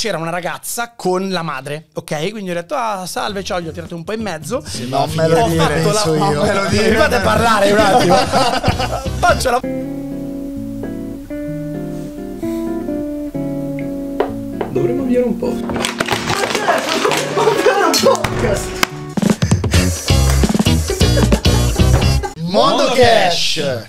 c'era una ragazza con la madre, ok? Quindi ho detto, ah, salve, ciao, gli ho tirato un po' in mezzo. Sì, non me lo ho dire, fatto la... Io. Non me lo dire, fate parlare un attimo. Faccio la... Dovremmo avviare un po'. Ma podcast. Mondo Cash!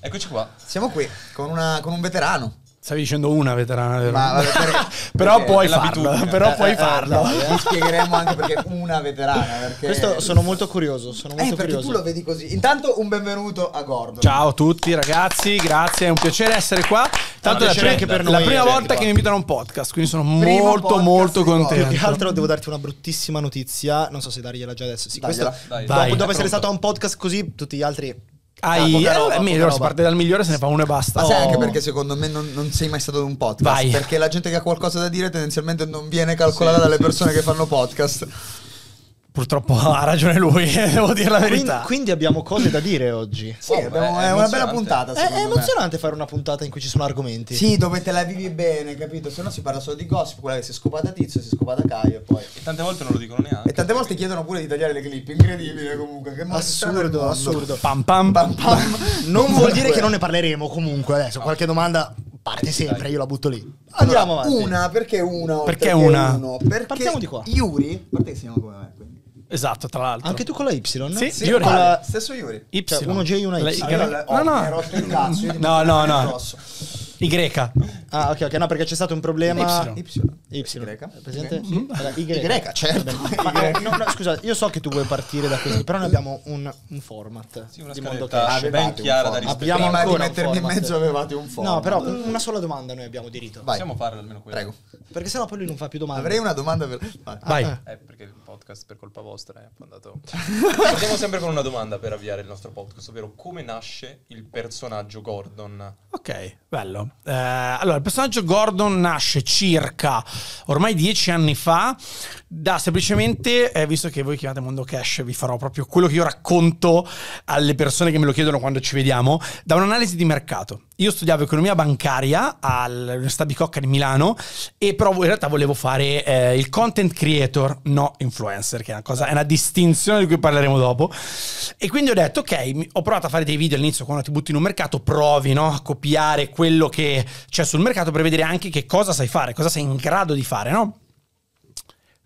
Eccoci qua. Siamo qui con, una, con un veterano. Stavi dicendo una veterana, vero? Ma, vabbè, perché, però, puoi farlo, però puoi eh, certo, farlo. Vi eh, spiegheremo anche perché una veterana. Perché... Questo sono molto curioso. Sono eh, molto eh, perché curioso. tu lo vedi così. Intanto, un benvenuto a Gordon. Ciao a tutti, ragazzi. Grazie, è un piacere essere qua. Tanto no, è la, anche per noi, la prima volta che mi invitano a un podcast, quindi sono Primo molto, molto contento. Più che altro, devo darti una bruttissima notizia. Non so se dargliela già adesso. Sì, dagliela, questo, Dopo, dagliela, dopo essere stato a un podcast così, tutti gli altri hai, ah, roba, eh, meglio, si parte dal migliore, se ne fa uno e basta. Ma oh. sai anche perché secondo me non, non, sei mai stato in un podcast. Vai. Perché la gente che ha qualcosa da dire tendenzialmente non viene calcolata sì. dalle persone che fanno podcast. Purtroppo ha ragione lui, devo dire la verità. Quindi, quindi abbiamo cose da dire oggi. Sì, oh, abbiamo, è, è una bella puntata. È, è emozionante fare una puntata in cui ci sono argomenti. Sì, dove te la vivi bene, capito? Se no si parla solo di gossip, quella che si è scopata Tizio, si è scopata Caio e poi... E tante volte non lo dicono neanche. E tante volte chiedono pure di tagliare le clip, incredibile comunque. Che assurdo, assurdo. Pam pam pam pam. Non vuol dire che non ne parleremo comunque adesso, qualche domanda parte sempre, io la butto lì. Allora, Andiamo avanti. Una, perché una? Perché, perché una? Perché Partiamo di qua. Yuri, Partiamo che si come me. Esatto, tra l'altro. Anche tu con la Y? Sì, sì Yuri. La... Stesso Yuri. Y. Cioè, uno J e una Y. Allora, no, no. no, no, no. Y. Ah, ok, ok, no, perché c'è stato un problema. Y. Y. y. È presente? Mm. y. y, certo. Ma, eh, no, no, scusa, io so che tu vuoi partire da questo, però noi abbiamo un, un format sì, una di mondo che ben chiara da rispondere. Abbiamo Prima di mettermi in mezzo avevate un format. No, però una sola domanda noi abbiamo diritto. Vai. Possiamo farla almeno quella. Prego. Perché sennò poi lui non fa più domande. Avrei una domanda per Vai. Vai. Ah, ah. Eh, perché il podcast per colpa vostra è andato. Partiamo sempre con una domanda per avviare il nostro podcast, ovvero come nasce il personaggio Gordon? Ok, bello. Eh, allora, il personaggio Gordon nasce circa ormai dieci anni fa da semplicemente, eh, visto che voi chiamate Mondo Cash, vi farò proprio quello che io racconto alle persone che me lo chiedono quando ci vediamo, da un'analisi di mercato io studiavo economia bancaria all'Università Bicocca di Milano e però in realtà volevo fare eh, il content creator, no influencer, che è una, cosa, è una, distinzione di cui parleremo dopo. E quindi ho detto, ok, ho provato a fare dei video all'inizio quando ti butti in un mercato, provi no, a copiare quello che c'è sul mercato per vedere anche che cosa sai fare, cosa sei in grado di fare, no?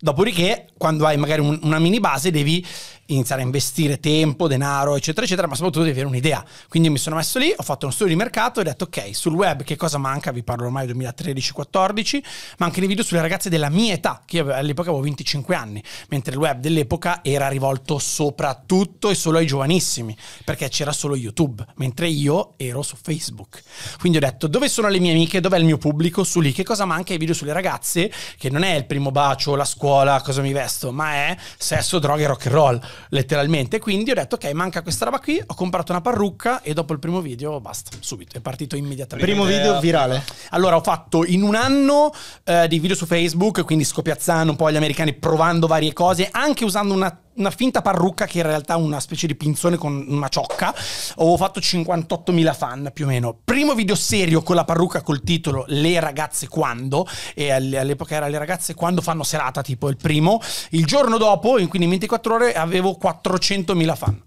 Dopodiché, quando hai magari un, una mini base, devi iniziare a investire tempo, denaro, eccetera, eccetera, ma soprattutto di avere un'idea. Quindi mi sono messo lì, ho fatto uno studio di mercato e ho detto, ok, sul web che cosa manca? Vi parlo ormai 2013-14, ma anche dei video sulle ragazze della mia età, che io all'epoca avevo 25 anni, mentre il web dell'epoca era rivolto soprattutto e solo ai giovanissimi, perché c'era solo YouTube, mentre io ero su Facebook. Quindi ho detto, dove sono le mie amiche, dov'è il mio pubblico, su lì, che cosa manca ai video sulle ragazze, che non è il primo bacio, la scuola, cosa mi vesto, ma è sesso, droga e rock and roll letteralmente. Quindi ho detto, ok, manca questa roba qui, ho comprato una parrucca e dopo il primo video basta, subito, è partito immediatamente. Primo video virale. Allora ho fatto in un anno eh, dei video su Facebook, quindi scopiazzando un po' gli americani, provando varie cose, anche usando una una finta parrucca che in realtà è una specie di pinzone con una ciocca. Ho fatto 58.000 fan più o meno. Primo video serio con la parrucca col titolo Le ragazze quando, e all'epoca era Le ragazze quando fanno serata, tipo il primo. Il giorno dopo, quindi in 24 ore, avevo 400.000 fan.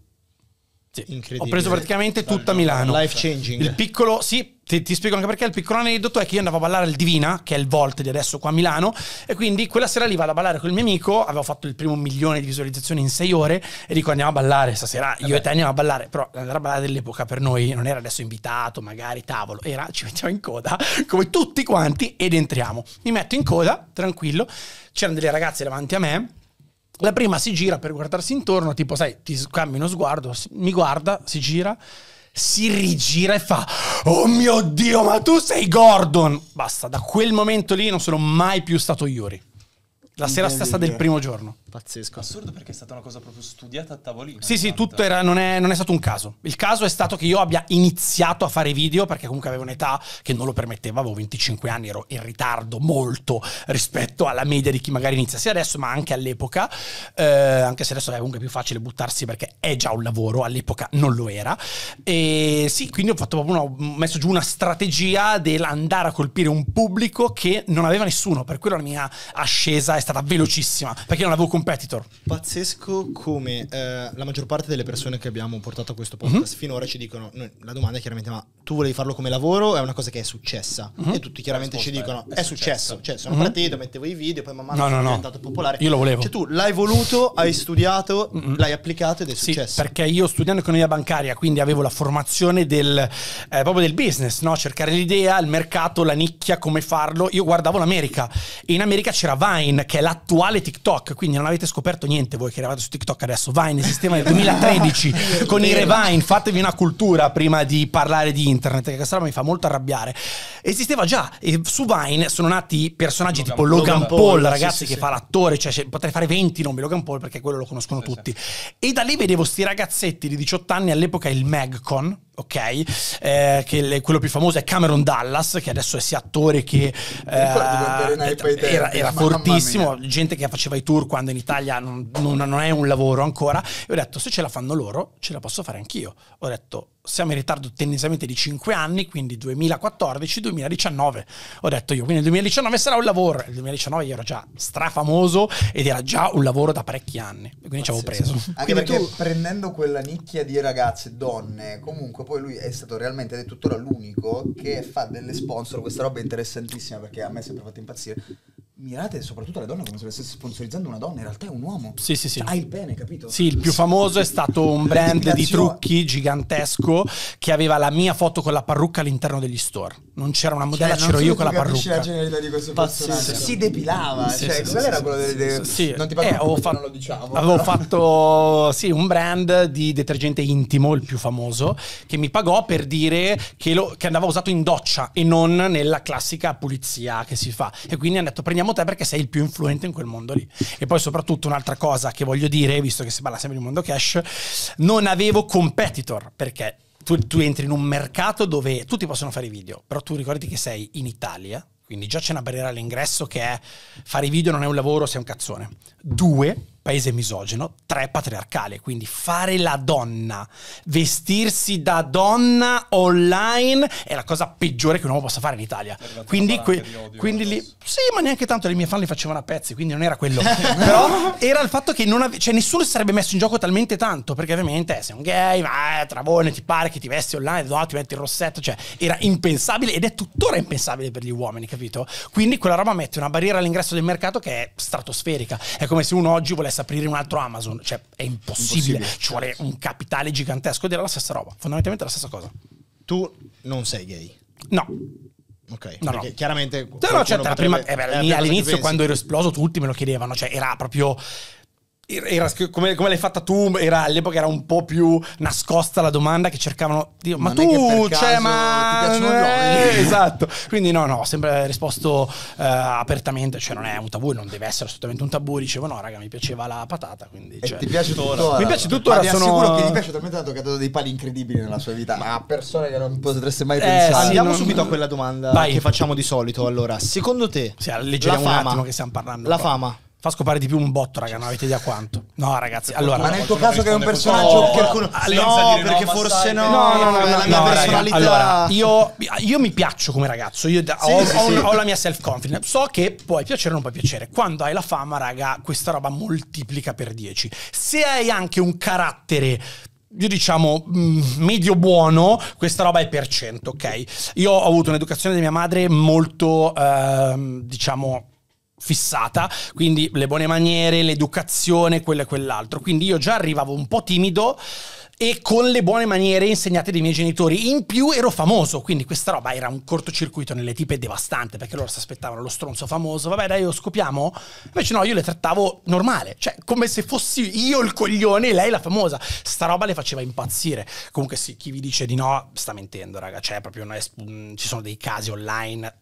Sì. Ho preso praticamente tutta Milano. Life changing. Il piccolo, sì, ti, ti, spiego anche perché. Il piccolo aneddoto è che io andavo a ballare al Divina, che è il Volt di adesso qua a Milano, e quindi quella sera lì vado a ballare con il mio amico. Avevo fatto il primo milione di visualizzazioni in sei ore e dico andiamo a ballare stasera. Eh io e te andiamo a ballare. Però andare a ballare dell'epoca per noi non era adesso invitato, magari tavolo, era ci mettiamo in coda come tutti quanti ed entriamo. Mi metto in coda, tranquillo. C'erano delle ragazze davanti a me la prima si gira per guardarsi intorno, tipo, sai, ti cambi uno sguardo, mi guarda, si gira, si rigira e fa: Oh mio dio, ma tu sei Gordon! Basta, da quel momento lì non sono mai più stato Yuri. La sera stessa del primo giorno. Pazzesco. Assurdo perché è stata una cosa proprio studiata a tavolino. Sì, sì, tutto era, non, è, non, è, stato un caso. Il caso è stato che io abbia iniziato a fare video perché comunque avevo un'età che non lo permetteva, avevo 25 anni, ero in ritardo molto rispetto alla media di chi magari inizia sia adesso ma anche all'epoca, eh, anche se adesso è comunque più facile buttarsi perché è già un lavoro, all'epoca non lo era. E sì, quindi ho, fatto una, ho messo giù una strategia dell'andare a colpire un pubblico che non aveva nessuno, per quello la mia ascesa è stata velocissima perché non avevo comprato competitor. Pazzesco come eh, la maggior parte delle persone che abbiamo portato a questo mhm. podcast mm-hmm. finora ci dicono, noi, la domanda è chiaramente ma tu volevi farlo come lavoro o è una cosa che è successa? Mm-hmm. E tutti chiaramente ci dicono è, è successo. successo, cioè sono mm-hmm. partito, mettevo i video, poi man mano no, no, è diventato no. popolare. Io lo volevo. Cioè tu l'hai voluto, hai studiato, l'hai applicato ed è sì, successo. Perché io studiando economia bancaria, quindi avevo la formazione del, eh, proprio del business, no? cercare l'idea, il mercato, la nicchia, come farlo. Io guardavo l'America e in America c'era Vine che è l'attuale TikTok, quindi non avevo avete scoperto niente voi che eravate su TikTok adesso. Vine, esisteva nel 2013 con i revine, fatevi una cultura prima di parlare di internet, che questa roba mi fa molto arrabbiare. Esisteva già, e su Vine sono nati personaggi Logan, tipo Logan, Logan Paul, Paul, ragazzi, sì, sì, che sì. fa l'attore, cioè, cioè potrei fare 20 nomi Logan Paul perché quello lo conoscono esatto. tutti. E da lì vedevo sti ragazzetti di 18 anni all'epoca il MagCon ok? Eh, le, quello più famoso è Cameron Dallas, che adesso è sia attore che eh, era, era fortissimo, gente che faceva i tour quando in Italia non, non, non è un lavoro ancora. E ho detto, se ce la fanno loro, ce la posso fare anch'io. Ho detto, siamo in ritardo tendenzialmente di 5 anni, quindi 2014-2019. Ho detto io, quindi il 2019 sarà un lavoro. Il 2019 io ero già strafamoso ed era già un lavoro da parecchi anni, quindi ci avevo preso. Anche quindi perché tu... prendendo quella nicchia di ragazze, donne, comunque poi lui è stato realmente, ed è tuttora l'unico che fa delle sponsor, questa roba è interessantissima perché a me è sempre fatto impazzire mirate soprattutto alle donne come se le stesse sponsorizzando una donna, in realtà è un uomo. Sì, sì, sì. Cioè, hai il bene, capito? Sì, il più famoso è stato un brand di trucchi gigantesco che aveva la mia foto con la parrucca all'interno degli store. Non c'era una modella, cioè, c'ero io con la parrucca. la generalità di questo personaggio. Si depilava, sì, cioè, sì, era sì, quello sì, delle... Sì, non ti parlo eh, non lo diciamo. Avevo però. fatto sì, un brand di detergente intimo, il più famoso, che mi pagò per dire che, lo, che andava usato in doccia e non nella classica pulizia che si fa. E quindi hanno detto prendiamo votiamo te perché sei il più influente in quel mondo lì. E poi soprattutto un'altra cosa che voglio dire, visto che si parla sempre di mondo cash, non avevo competitor perché tu, tu entri in un mercato dove tutti possono fare i video, però tu ricordi che sei in Italia, quindi già c'è una barriera all'ingresso che è fare i video non è un lavoro, sei un cazzone. Due, paese misogino, tre patriarcale, quindi fare la donna, vestirsi da donna online è la cosa peggiore che un uomo possa fare in Italia. Quindi, que- quindi lì, sì, ma neanche tanto le mie fan le facevano a pezzi, quindi non era quello. Però era il fatto che ave- cioè, nessuno si sarebbe messo in gioco talmente tanto, perché ovviamente eh, sei un gay, ma eh, travone, ti pare che ti vesti online, no, ti metti il rossetto, cioè era impensabile ed è tuttora impensabile per gli uomini, capito? Quindi quella roba mette una barriera all'ingresso del mercato che è stratosferica. È come se uno oggi volesse dovesse aprire un altro Amazon, cioè è impossibile, impossibile. ci vuole un capitale gigantesco ed era la stessa roba, fondamentalmente la stessa cosa. Tu non sei gay? No. Ok, no, no. chiaramente... No, no, certo, potrebbe, prima, eh, beh, eh, all'inizio quando ero esploso tutti me lo chiedevano, cioè era proprio era, come, come, l'hai fatta tu, era, all'epoca era un po' più nascosta la domanda che cercavano, Dio, ma, cioè, ma tu, cioè, ma... Eh, esatto, quindi no, no, ho sempre risposto eh, apertamente, cioè non è un tabù, non deve essere assolutamente un tabù, dicevo no, raga, mi piaceva la patata, quindi... Cioè, ti piace tutto? Mi piace tuttora, sono... sicuro che ti piace talmente tanto che ha dato dei pali incredibili nella sua vita, ma persone che non potreste mai eh, pensare. Sì, Andiamo non... subito a quella domanda Vai. che facciamo di solito, allora, secondo te... Sì, leggeriamo un attimo che stiamo parlando. La qua. fama Fa scopare di più un botto, raga, non avete idea quanto. No, ragazzi, allora... Ma nel tuo caso che è un personaggio... Oh, qualcuno... No, perché no, forse no, no, no, no, la mia no, personalità... Raga, allora, io, io, mi piaccio come ragazzo, io sì, ho, sì, ho, sì. ho, la mia self-confidence. So che puoi piacere o non puoi piacere. Quando hai la fama, raga, questa roba moltiplica per 10. Se hai anche un carattere io diciamo mm, medio buono, questa roba è per cento, ok? Io ho avuto un'educazione di mia madre molto, eh, diciamo, fissata, quindi le buone maniere, l'educazione, quello e quell'altro. Quindi io già arrivavo un po' timido e con le buone maniere insegnate dai miei genitori. In più ero famoso, quindi questa roba era un cortocircuito nelle tipe devastante, perché loro si aspettavano lo stronzo famoso, vabbè dai, lo scopiamo. Invece no, io le trattavo normale, cioè come se fossi io il coglione e lei la famosa. Sta roba le faceva impazzire. Comunque sì, chi vi dice di no sta mentendo, raga, cioè proprio no, mm, ci sono dei casi online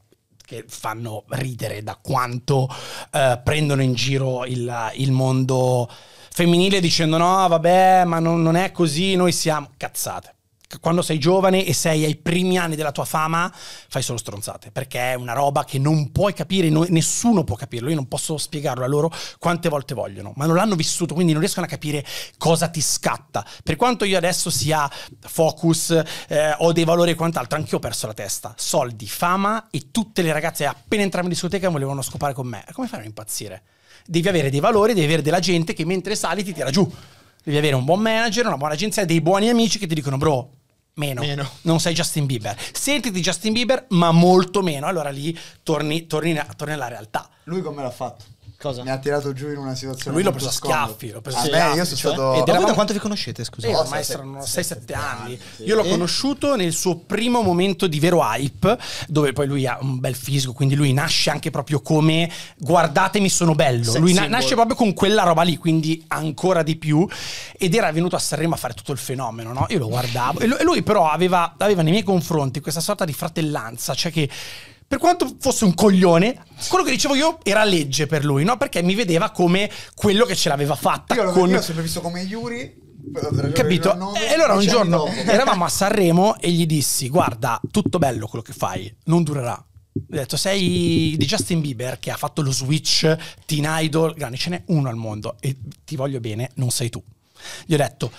che fanno ridere da quanto eh, prendono in giro il, il, mondo femminile dicendo no, vabbè, ma non, non è così, noi siamo cazzate quando sei giovane e sei ai primi anni della tua fama, fai solo stronzate, perché è una roba che non puoi capire, nessuno può capirlo, io non posso spiegarlo a loro quante volte vogliono, ma non l'hanno vissuto, quindi non riescono a capire cosa ti scatta. Per quanto io adesso sia focus, eh, ho dei valori e quant'altro, anch'io ho perso la testa, soldi, fama e tutte le ragazze appena entrano in discoteca volevano scopare con me. Come fanno a impazzire? Devi avere dei valori, devi avere della gente che mentre sali ti tira giù. Devi avere un buon manager, una buona agenzia, dei buoni amici che ti dicono, bro, Meno. meno. Non sei Justin Bieber. Sentiti Justin Bieber, ma molto meno. Allora lì torni, torni, torni alla realtà. Lui come l'ha fatto? Cosa? Mi ha tirato giù in una situazione. Lui l'ho preso a schiaffi. L'ho preso ah, a schiaffi. Io sono cioè? stato. E eravamo... da quanto vi conoscete? Scusate. Eh, ormai saranno 6-7 anni. Sì. Io l'ho e... conosciuto nel suo primo momento di vero hype, dove poi lui ha un bel fisico, quindi lui nasce anche proprio come guardatemi, sono bello. Lui na- nasce proprio con quella roba lì, quindi ancora di più. Ed era venuto a Sanremo a fare tutto il fenomeno, no? Io lo guardavo. e lui, però aveva, aveva nei miei confronti questa sorta di fratellanza, cioè che per quanto fosse un coglione, quello che dicevo io era legge per lui, no? Perché mi vedeva come quello che ce l'aveva fatta. Io, con... io ho sempre visto come Yuri. Eh, Capito? e eh, allora un giorno eravamo a Sanremo e gli dissi: Guarda, tutto bello quello che fai, non durerà. Ho detto, sei di Justin Bieber che ha fatto lo switch, Teen Idol, grande, ce n'è uno al mondo e ti voglio bene, non sei tu. Gli ho detto,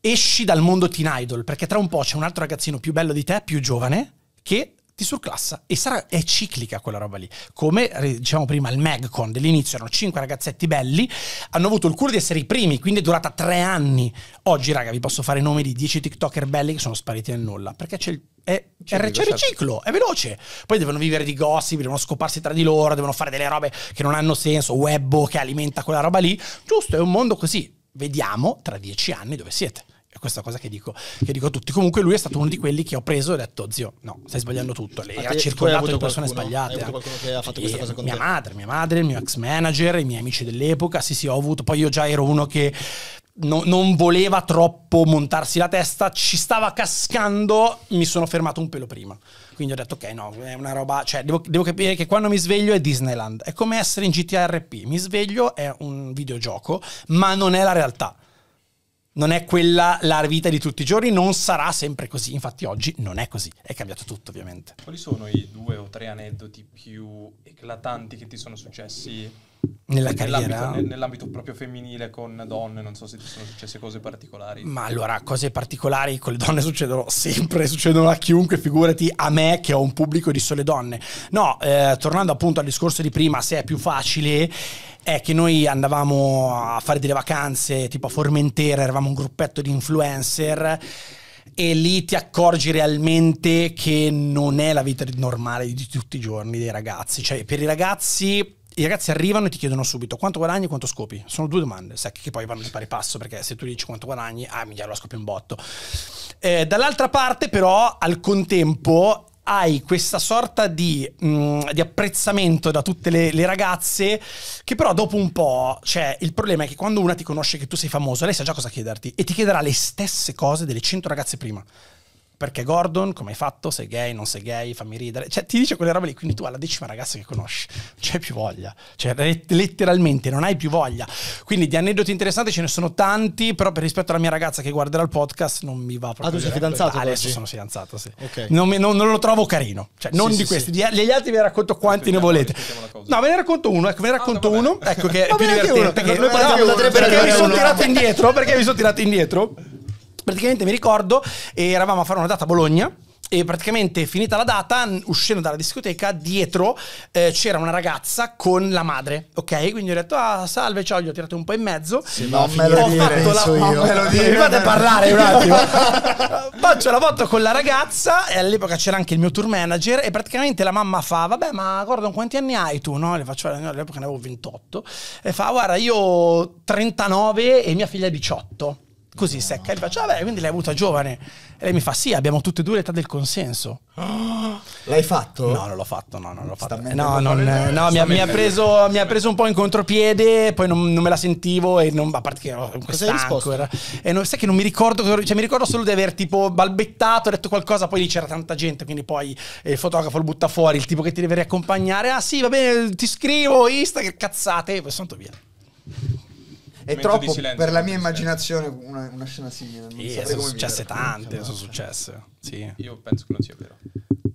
esci dal mondo Teen Idol perché tra un po' c'è un altro ragazzino più bello di te, più giovane, che ti surclassa e sarà, è ciclica quella roba lì. Come eh, diciamo prima il MagCon dell'inizio erano cinque ragazzetti belli, hanno avuto il culo di essere i primi, quindi è durata tre anni. Oggi raga vi posso fare i nomi di dieci TikToker belli che sono spariti nel nulla, perché c'è il è, c'è, il certo. riciclo, è veloce. Poi devono vivere di gossip, devono scoparsi tra di loro, devono fare delle robe che non hanno senso, webbo che alimenta quella roba lì. Giusto, è un mondo così. Vediamo tra dieci anni dove siete è questa cosa che dico, che dico, a tutti. Comunque lui è stato uno di quelli che ho preso e ho detto, zio, no, stai sbagliando tutto. Lei era circondato di persone qualcuno? sbagliate. Hai qualcuno che ha fatto eh. questa cosa con mia te? madre, mia madre, il mio ex manager, i miei amici dell'epoca, sì sì, ho avuto. Poi io già ero uno che no, non voleva troppo montarsi la testa, ci stava cascando, mi sono fermato un pelo prima. Quindi ho detto, ok, no, è una roba. Cioè, devo, devo, capire che quando mi sveglio è Disneyland. È come essere in GTRP. Mi sveglio è un videogioco, ma non è la realtà non è quella la vita di tutti i giorni, non sarà sempre così. Infatti oggi non è così, è cambiato tutto ovviamente. Quali sono i due o tre aneddoti più eclatanti che ti sono successi nella carriera nell'ambito, nell'ambito, proprio femminile con donne non so se ci sono successe cose particolari ma allora cose particolari con le donne succedono sempre succedono a chiunque figurati a me che ho un pubblico di sole donne no eh, tornando appunto al discorso di prima se è più facile è che noi andavamo a fare delle vacanze tipo a Formentera eravamo un gruppetto di influencer e lì ti accorgi realmente che non è la vita normale di tutti i giorni dei ragazzi cioè per i ragazzi i ragazzi arrivano e ti chiedono subito quanto guadagni e quanto scopi. Sono due domande, sai che poi vanno di pari passo, perché se tu dici quanto guadagni, ah, mi allora scopi un botto. Eh, dall'altra parte, però, al contempo hai questa sorta di, mh, mm, di apprezzamento da tutte le, le, ragazze che però dopo un po', cioè il problema è che quando una ti conosce che tu sei famoso, lei sa già cosa chiederti e ti chiederà le stesse cose delle 100 ragazze prima. Perché Gordon, come hai fatto? Sei gay, non sei gay, fammi ridere. Cioè, ti dice quelle robe lì, quindi tu alla decima ragazza che conosci, non c'è più voglia. Cioè, letteralmente non hai più voglia. Quindi di aneddoti interessanti ce ne sono tanti, però per rispetto alla mia ragazza che guarderà il podcast non mi va proprio. Ah, tu sei fidanzato? Adesso sono fidanzato, sì. Okay. Non, mi, non, non, lo trovo carino. Cioè, non sì, di sì, questi. Sì. Gli altri ve ne racconto quanti ne volete. No, ve ne racconto uno, ecco, ve ne racconto ah, uno. Ecco che è più divertente. Uno, perché, noi partiamo da tre perché mi sono tirato indietro, perché mi sono tirato indietro. Praticamente mi ricordo, eravamo a fare una data a Bologna e praticamente finita la data, uscendo dalla discoteca, dietro eh, c'era una ragazza con la madre, ok? Quindi ho detto, ah, salve, ciao, gli ho tirato un po' in mezzo. Sì, no, me lo ho dire, fatto la... Io. Me lo dire, Mi fate parlare un attimo. Faccio la foto con la ragazza e all'epoca c'era anche il mio tour manager e praticamente la mamma fa, vabbè, ma Gordon, quanti anni hai tu? No, le faccio, all'epoca ne avevo 28. E fa, guarda, io ho 39 e mia figlia è 18 così secca. E gli faccio, vabbè, quindi l'hai avuta giovane. E lei mi fa, sì, abbiamo tutte e due l'età del consenso. L'hai fatto? No, non l'ho fatto, no, non l'ho fatto. No, non, no mi, ha, mi, ha preso, mi, ha, preso, un po' in contropiede, poi non, non me la sentivo e non, a parte che ero oh, stanco. Era, e non, sai che non mi ricordo, cioè mi ricordo solo di aver tipo balbettato, detto qualcosa, poi lì c'era tanta gente, quindi poi eh, il fotografo lo butta fuori, il tipo che ti deve riaccompagnare, ah sì, va bene, ti scrivo, Instagram, cazzate, e poi sono andato via. È troppo silenzio, per la mia immaginazione una, una, scena simile. Non yeah, sono successe tante, sono successe. Sì. Io penso che non sia vero.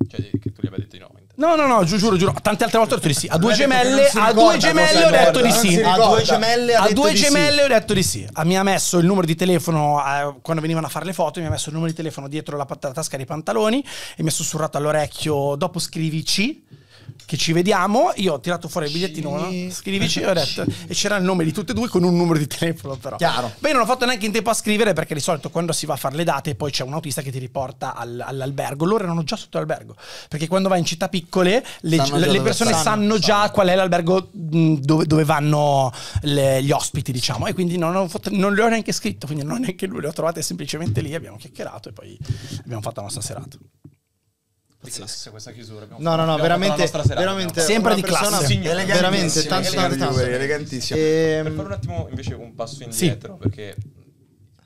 Cioè, che tu gli abbia detto di no. No, no, no, giuro, giuro. Tante altre volte ho detto di sì. A due gemelle, a due gemelle ho detto di sì. A ah, due gemelle, a due gemelle ho detto di sì. A Mi ha messo il numero di telefono eh, quando venivano a fare le foto, mi ha messo il numero di telefono dietro la, la tasca dei pantaloni e mi ha sussurrato all'orecchio dopo scrivi C che ci vediamo. Io ho tirato fuori il bigliettino, sì. no? scrivici, ho detto. E c'era il nome di tutte e due con un numero di telefono, però. Chiaro. Beh, non ho fatto neanche in tempo a scrivere perché di solito quando si va a fare le date poi c'è un autista che ti riporta all- all'albergo. Loro erano già sotto l'albergo perché quando vai in città piccole le, sanno le persone sanno, sanno già sanno. qual è l'albergo mm, dove, dove vanno le, gli ospiti, diciamo. E quindi non, ho fatto, non le ho neanche scritto, quindi non è che lui le ho trovate semplicemente lì. Abbiamo chiacchierato e poi abbiamo fatto la nostra serata di classe questa chiusura. no, no, no, veramente, veramente sempre di classe. Signore, veramente tanto tanto elegantissimo. E... Per ehm, fare un attimo invece un passo indietro sì. perché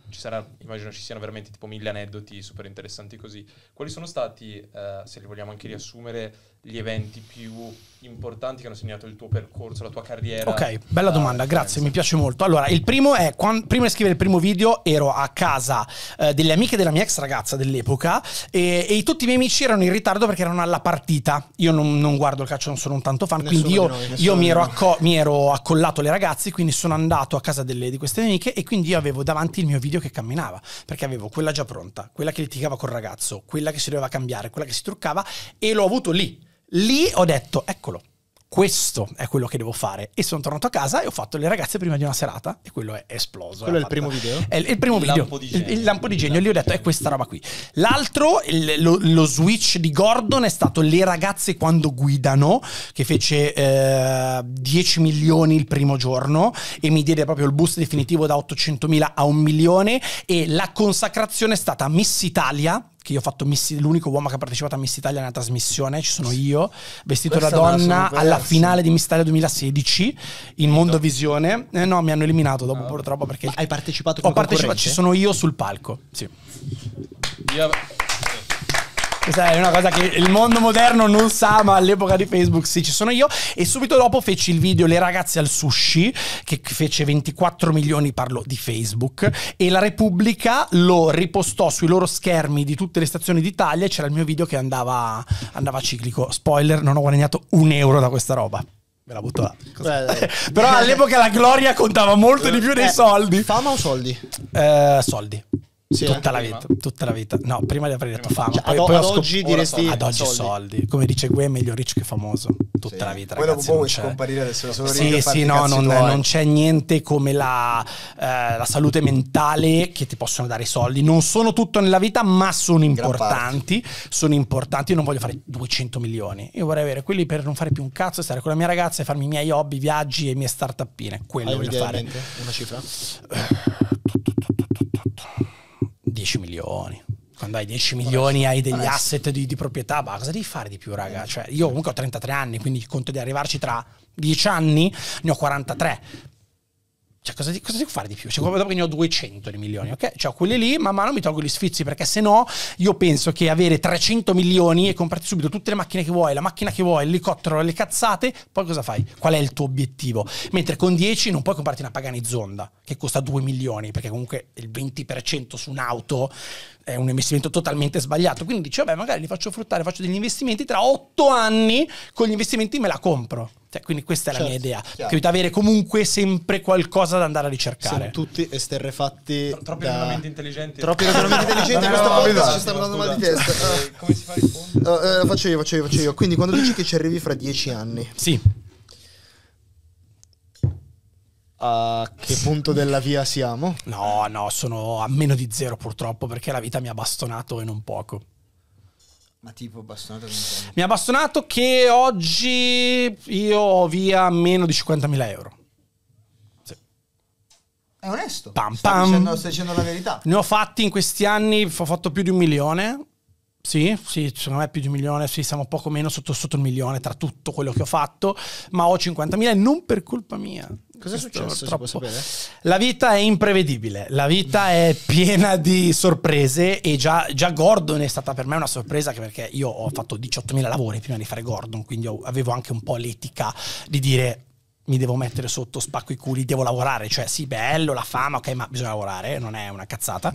ci sarà, immagino ci siano veramente tipo mille aneddoti super interessanti così. Quali sono stati, eh, se li vogliamo anche riassumere, gli eventi più importanti che hanno segnato il tuo percorso, la tua carriera? Ok, bella ah, domanda, grazie, mi piace molto. Allora, il primo è, quando, prima di scrivere il primo video ero a casa eh, delle amiche della mia ex ragazza dell'epoca e, e, tutti i miei amici erano in ritardo perché erano alla partita. Io non, non guardo il calcio, non sono un tanto fan, nessuno quindi io, noi, io mi, ero acco- mi, ero accollato alle ragazze, quindi sono andato a casa delle, di queste amiche e quindi io avevo davanti il mio video che camminava, perché avevo quella già pronta, quella che litigava col ragazzo, quella che si doveva cambiare, quella che si truccava e l'ho avuto lì Lì ho detto, eccolo, questo è quello che devo fare. E sono tornato a casa e ho fatto le ragazze prima di una serata e quello è esploso. Quello è il primo video? È il, il primo il video. Lampo il, il, lampo di genio. Lì ho detto, è questa roba qui. L'altro, lo, lo, switch di Gordon è stato Le ragazze quando guidano, che fece eh, 10 milioni il primo giorno e mi diede proprio il boost definitivo da 800 mila a un milione. E la consacrazione è stata Miss Italia, che io ho fatto Miss, l'unico uomo che ha partecipato a Miss Italia nella trasmissione, ci sono io, vestito Questa da donna alla finale di Miss Italia 2016 in Mondovisione. Eh, no, mi hanno eliminato dopo ah. purtroppo perché... Ma hai partecipato come Ho partecipato, ci sono io sul palco, sì. Io... Questa è una cosa che il mondo moderno non sa, ma all'epoca di Facebook sì, ci sono io. E subito dopo feci il video Le ragazze al sushi, che fece 24 milioni, parlo di Facebook, e la Repubblica lo ripostò sui loro schermi di tutte le stazioni d'Italia e c'era il mio video che andava, andava ciclico. Spoiler, non ho guadagnato un euro da questa roba. Me la butto là. Beh, Però all'epoca la gloria contava molto di più dei eh, soldi. Fama o soldi? Eh, soldi. Sì, tutta eh, la prima. vita, tutta la vita. No, prima di aver detto fama. Cioè, poi, ad, poi ad, oggi diresti ad oggi soldi. soldi. Come dice Gue, meglio ricco che famoso. Tutta sì. la vita. Poi ragazzi, dopo puoi adesso. Sono sì, sì, no, non, non, c'è niente come la, eh, la, salute mentale che ti possono dare i soldi. Non sono tutto nella vita, ma sono importanti. Sono importanti. Io non voglio fare 200 milioni. Io vorrei avere quelli per non fare più un cazzo e stare con la mia ragazza e farmi i miei hobby, viaggi e mie start-upine. Quello Hai voglio fare. Una cifra? Eh, 10 milioni. Quando hai 10 milioni hai degli asset di, di, proprietà, ma cosa devi fare di più, raga? Cioè, io comunque ho 33 anni, quindi conto di arrivarci tra 10 anni, ne ho 43 cioè, cosa, cosa, devo fare di più? Cioè, dopo che ne ho 200 di milioni, ok? Cioè, ho quelli lì, man mano mi tolgo gli sfizi, perché se no io penso che avere 300 milioni e comprarti subito tutte le macchine che vuoi, la macchina che vuoi, l'elicottero, le cazzate, poi cosa fai? Qual è il tuo obiettivo? Mentre con 10 non puoi comprarti una Pagani Zonda, che costa 2 milioni, perché comunque il 20% su un'auto è un investimento totalmente sbagliato. Quindi dici, vabbè, magari li faccio fruttare, faccio degli investimenti, tra 8 anni con gli investimenti me la compro. Cioè, quindi questa è la certo, mia idea. Capito? avere comunque sempre qualcosa da andare a ricercare. Siamo tutti esterrefatti. Tro- troppi da... ragionamenti intelligenti. Troppi ragionamenti intelligenti. no, no, questa ci sta dando mal di testa. Eh, eh, come si fa a rispondere? Uh, eh, eh faccio io, faccio io. Quindi quando dici che ci arrivi fra dieci anni. Sì. A che punto della via siamo? No, no, sono a meno di zero purtroppo perché la vita mi ha bastonato e non poco. Ma tipo bastonato che Mi ha bastonato che oggi io ho via meno di 50.000 euro. Sì. È onesto. Pam, stai, pam. Dicendo, stai dicendo la verità. Ne ho fatti in questi anni, ho fatto più di un milione. Sì, sì, secondo me più di un milione, sì, siamo poco meno sotto, sotto il milione tra tutto quello che ho fatto, ma ho 50.000 e non per colpa mia, Cosa è successo? La vita è imprevedibile, la vita è piena di sorprese e già, già, Gordon è stata per me una sorpresa perché io ho fatto 18.000 lavori prima di fare Gordon, quindi avevo anche un po' l'etica di dire mi devo mettere sotto, spacco i culi, devo lavorare, cioè sì, bello, la fama, ok, ma bisogna lavorare, non è una cazzata.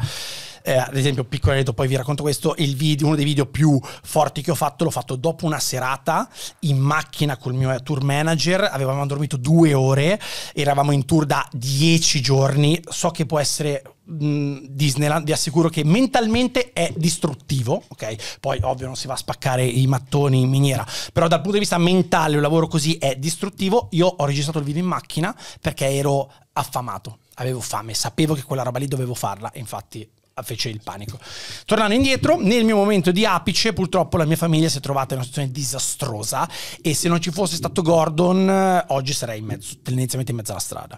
Eh, ad esempio, piccolo aneddoto, poi vi racconto questo, il video, uno dei video più forti che ho fatto l'ho fatto dopo una serata in macchina col mio tour manager, avevamo dormito due ore, eravamo in tour da dieci giorni, so che può essere Disneyland vi assicuro che mentalmente è distruttivo, ok? Poi ovvio non si va a spaccare i mattoni in miniera, però dal punto di vista mentale un lavoro così è distruttivo. Io ho registrato il video in macchina perché ero affamato, avevo fame, sapevo che quella roba lì dovevo farla, infatti ah, fece il panico. Tornando indietro, nel mio momento di apice, purtroppo la mia famiglia si è trovata in una situazione disastrosa e se non ci fosse stato Gordon, eh, oggi sarei in mezzo, tendenzialmente in mezzo alla strada.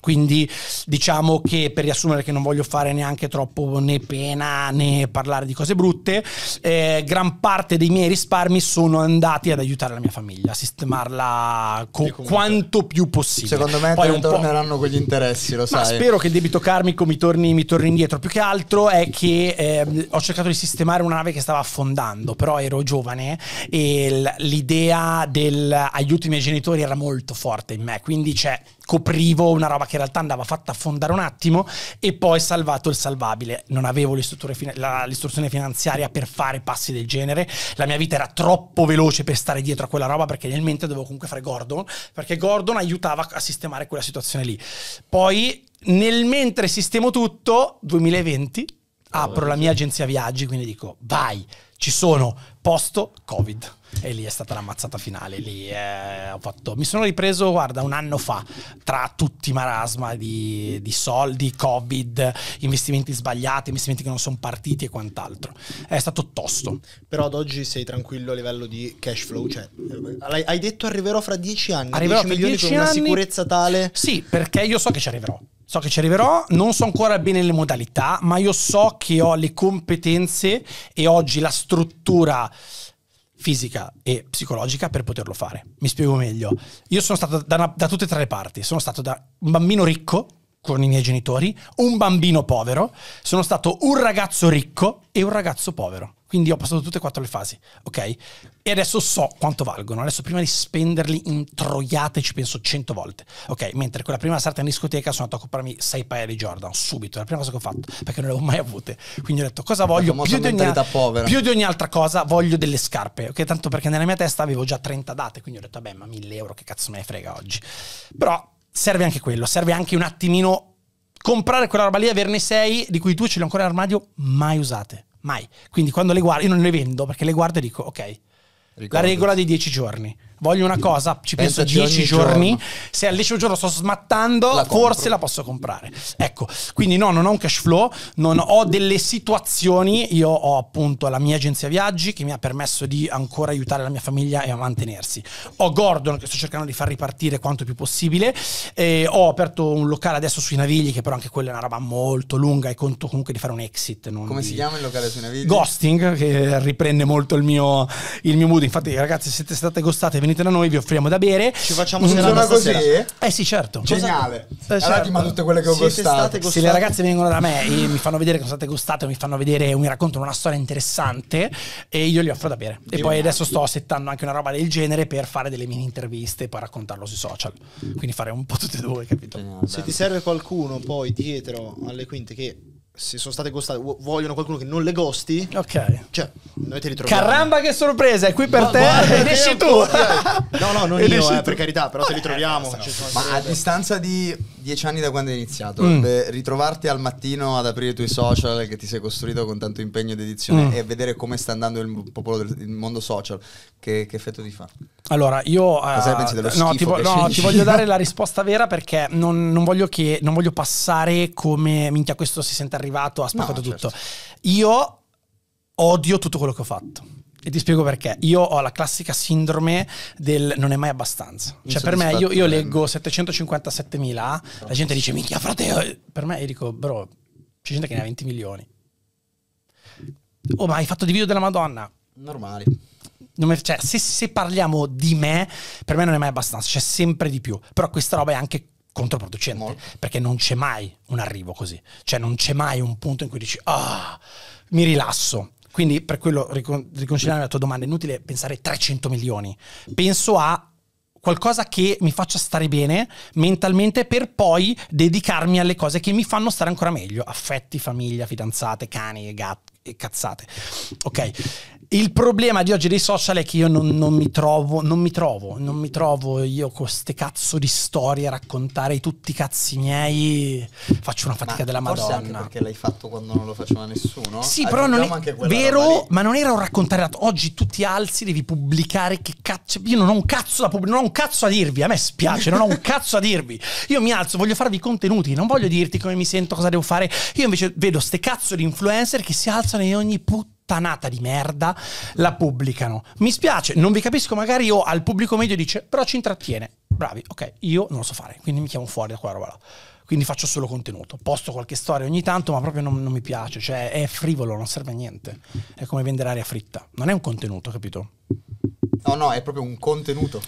Quindi diciamo che per riassumere che non voglio fare neanche troppo né pena né parlare di cose brutte, eh, gran parte dei miei risparmi sono andati ad aiutare la mia famiglia, a sistemarla co- quanto più possibile. Secondo me Poi torneranno quegli interessi, lo sai. Ma spero che il debito karmico mi torni, mi torni indietro. Più che altro è che eh, ho cercato di sistemare una nave che stava affondando, però ero giovane e l'idea dell'aiuto ai miei genitori era molto forte in me, quindi c'è... Cioè, coprivo una roba che in realtà andava fatta affondare un attimo e poi salvato il salvabile. Non avevo l'istruzione finanziaria per fare passi del genere, la mia vita era troppo veloce per stare dietro a quella roba perché nel mente dovevo comunque fare Gordon, perché Gordon aiutava a sistemare quella situazione lì. Poi nel mentre sistemo tutto, 2020, apro la mia agenzia viaggi, quindi dico vai, ci sono posto Covid. E lì è stata l'ammazzata finale. Lì eh, ho fatto. Mi sono ripreso, guarda, un anno fa tra tutti i marasma di, di, soldi, Covid, investimenti sbagliati, investimenti che non sono partiti e quant'altro. È stato tosto. Però ad oggi sei tranquillo a livello di cash flow. Cioè, eh, hai detto arriverò fra dieci anni. Arriverò 10 fra milioni dieci con anni, una sicurezza tale. Sì, perché io so che ci arriverò. So che ci arriverò, non so ancora bene le modalità, ma io so che ho le competenze e oggi la struttura fisica e psicologica per poterlo fare. Mi spiego meglio. Io sono stato da, una, da tutte e tre le parti. Sono stato da un bambino ricco con i miei genitori, un bambino povero, sono stato un ragazzo ricco e un ragazzo povero. Quindi ho passato tutte e quattro le fasi, ok? E adesso so quanto valgono. Adesso prima di spenderli in troiate ci penso cento volte, ok? Mentre quella prima sarta in discoteca sono andato a comprarmi sei paia di Jordan, subito, la prima cosa che ho fatto, perché non le avevo mai avute. Quindi ho detto, cosa voglio? Più di, ogni, più di, ogni, altra cosa voglio delle scarpe, ok? Tanto perché nella mia testa avevo già 30 date, quindi ho detto, vabbè, ma 1000 euro che cazzo me ne frega oggi. Però serve anche quello, serve anche un attimino comprare quella roba lì e averne 6 di cui tu ce li ho ancora in armadio mai usate, mai. Quindi quando le guardo, io non le vendo perché le guardo e dico ok, Ricordo. la regola dei 10 giorni voglio una cosa, ci penso Pensaci 10 giorni, giorno. se al decimo giorno sto smattando, la forse la posso comprare. Ecco, quindi no, non ho un cash flow, non ho delle situazioni, io ho appunto la mia agenzia viaggi che mi ha permesso di ancora aiutare la mia famiglia e a mantenersi. Ho Gordon che sto cercando di far ripartire quanto più possibile, e ho aperto un locale adesso sui Navigli che però anche quella è una roba molto lunga e conto comunque di fare un exit. Come di... si chiama il locale sui Navigli? Ghosting, che riprende molto il mio, il mio mood, infatti ragazzi se siete state ghostate venite da noi, vi offriamo da bere. Ci facciamo mm. serata così? Eh sì, certo. Geniale. Eh, certo. Allora, ma tutte quelle che ho costato. Se le ragazze vengono da me e mi fanno vedere cosa state costate, mi fanno vedere, mi raccontano una storia interessante e io gli offro da bere. E, e poi adesso sto settando anche una roba del genere per fare delle mini interviste e poi raccontarlo sui social. Quindi fare un po' tutte e due, capito? Geniale. Se ti serve qualcuno poi dietro alle quinte che se sono state gostate, vogliono qualcuno che non le gosti. Ok. Cioè, noi te ritroviamo Caramba, che sorpresa! È qui per ma, te. ed esci tu. no, no, non ed io, eh, per carità, però te ritroviamo eh, troviamo. Eh, ma a distanza di dieci anni da quando hai iniziato, mm. ritrovarti al mattino ad aprire i tuoi social che ti sei costruito con tanto impegno ed edizione mm. e vedere come sta andando il popolo del il mondo social, che, che, effetto ti fa? Allora, io. Uh, no, ti, vo- no ti, voglio dare la risposta vera perché non, non, voglio che, non voglio passare come minchia, questo si sente arrivato, ha spaccato no, certo. tutto. Certo. Io odio tutto quello che ho fatto. E ti spiego perché. Io ho la classica sindrome del non è mai abbastanza. Cioè, per me, io, io leggo 757.000, la gente dice, minchia, frate, per me, io dico, bro, c'è gente che ne ha 20 milioni. Oh, ma hai fatto di video della Madonna. Normali. cioè, se, se parliamo di me, per me non è mai abbastanza, c'è sempre di più. Però questa roba è anche controproducente, Mol. perché non c'è mai un arrivo così, cioè non c'è mai un punto in cui dici ah, mi rilasso. Quindi per quello ricon- riconciliare la tua domanda è inutile pensare 300 milioni. Penso a qualcosa che mi faccia stare bene mentalmente per poi dedicarmi alle cose che mi fanno stare ancora meglio, affetti, famiglia, fidanzate, cani e gatti e cazzate. Ok, il problema di oggi dei social è che io non, non, mi trovo, non mi trovo, non mi trovo io con queste cazzo di storie a raccontare tutti i cazzi miei. Faccio una fatica ma della forse Madonna. Anche perché l'hai fatto quando non lo faceva nessuno? Sì, ah, però non diciamo è vero, ma non era un raccontare. Oggi tu ti alzi, devi pubblicare che cazzo. Io non ho un cazzo da pubblicare, non ho un cazzo a dirvi. A me spiace, non ho un cazzo a dirvi. Io mi alzo, voglio farvi contenuti, non voglio dirti come mi sento, cosa devo fare. Io invece vedo ste cazzo di influencer che si alzano in ogni puttana puttanata di merda la pubblicano. Mi spiace, non vi capisco, magari io al pubblico medio dice, però ci intrattiene. Bravi, ok, io non lo so fare, quindi mi chiamo fuori da quella roba là. Quindi faccio solo contenuto. Posto qualche storia ogni tanto, ma proprio non, non mi piace. Cioè, è frivolo, non serve a niente. È come vendere aria fritta. Non è un contenuto, capito? No, no, è proprio un contenuto.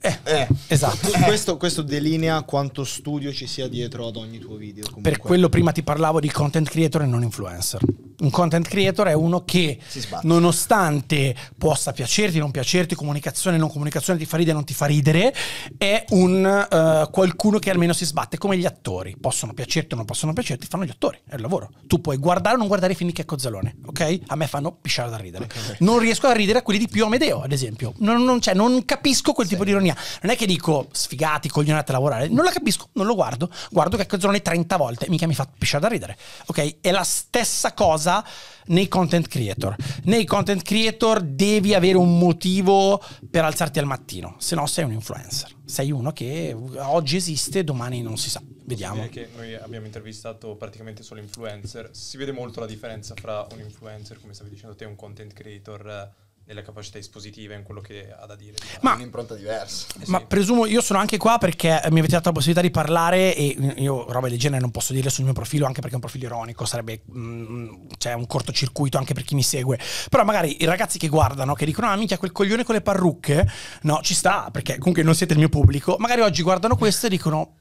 Eh, eh, esatto. Eh. Questo, questo, delinea quanto studio ci sia dietro ad ogni tuo video. Comunque. Per quello prima ti parlavo di content creator e non influencer. Un content creator è uno che, nonostante possa piacerti, non piacerti, comunicazione, non comunicazione, ti fa ridere, non ti fa ridere, è un uh, qualcuno che almeno si sbatte, come gli attori. Possono piacerti o non possono piacerti, fanno gli attori, è il lavoro. Tu puoi guardare o non guardare i film che è Cozzalone, ok? A me fanno pisciare da ridere. Okay. Non riesco a ridere a quelli di Pio Amedeo, ad esempio. Non, non, cioè, non capisco quel sì. tipo di di ironia. Non è che dico sfigati, coglionate a lavorare, non la capisco, non lo guardo, guardo che Cazzone ecco, 30 volte, mica mi fa pisciare da ridere. Ok? È la stessa cosa nei content creator. Nei content creator devi avere un motivo per alzarti al mattino, se no sei un influencer. Sei uno che uh, oggi esiste, domani non si sa. Vediamo. Che noi abbiamo intervistato praticamente solo influencer. Si vede molto la differenza fra un influencer, come stavi dicendo te, e un content creator nelle capacità espositive, in quello che ha da dire. Diciamo. Ma, ha un'impronta diversa. Eh sì. Ma presumo, io sono anche qua perché mi avete dato la possibilità di parlare e io roba del genere non posso dire sul mio profilo, anche perché è un profilo ironico, sarebbe mh, mm, cioè un cortocircuito anche per chi mi segue. Però magari i ragazzi che guardano, che dicono, ah minchia, quel coglione con le parrucche, no, ci sta, perché comunque non siete il mio pubblico, magari oggi guardano questo e dicono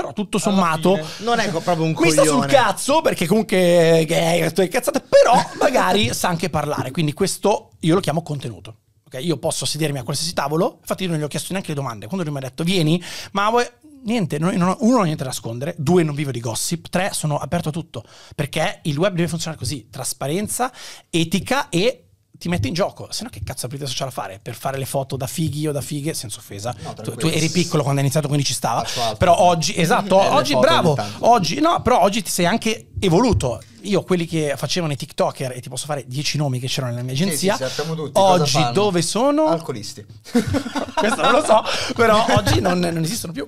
però tutto sommato non è proprio un coglione. Mi sta sul cazzo perché comunque gay, eh, cazzate, però magari sa anche parlare, quindi questo io lo chiamo contenuto. Okay, io posso sedermi a qualsiasi tavolo, infatti io non gli ho chiesto neanche le domande. Quando lui mi ha detto "Vieni", ma voi niente, non, non, uno non ho niente da nascondere, due non vivo di gossip, tre sono aperto a tutto, perché il web deve funzionare così, trasparenza, etica e ti mette in gioco, se no che cazzo aprite sociale a fare? Per fare le foto da fighi o da fighe, senza offesa. No, tu, tu, eri piccolo quando hai iniziato, quindi ci stava. Però oggi, esatto, oggi bravo, oggi no, però oggi ti sei anche evoluto. Io quelli che facevano i TikToker e ti posso fare dieci nomi che c'erano nella mia agenzia, sì, sì, tutti, oggi dove sono? Alcolisti. Questo non lo so, però oggi non, non esistono più.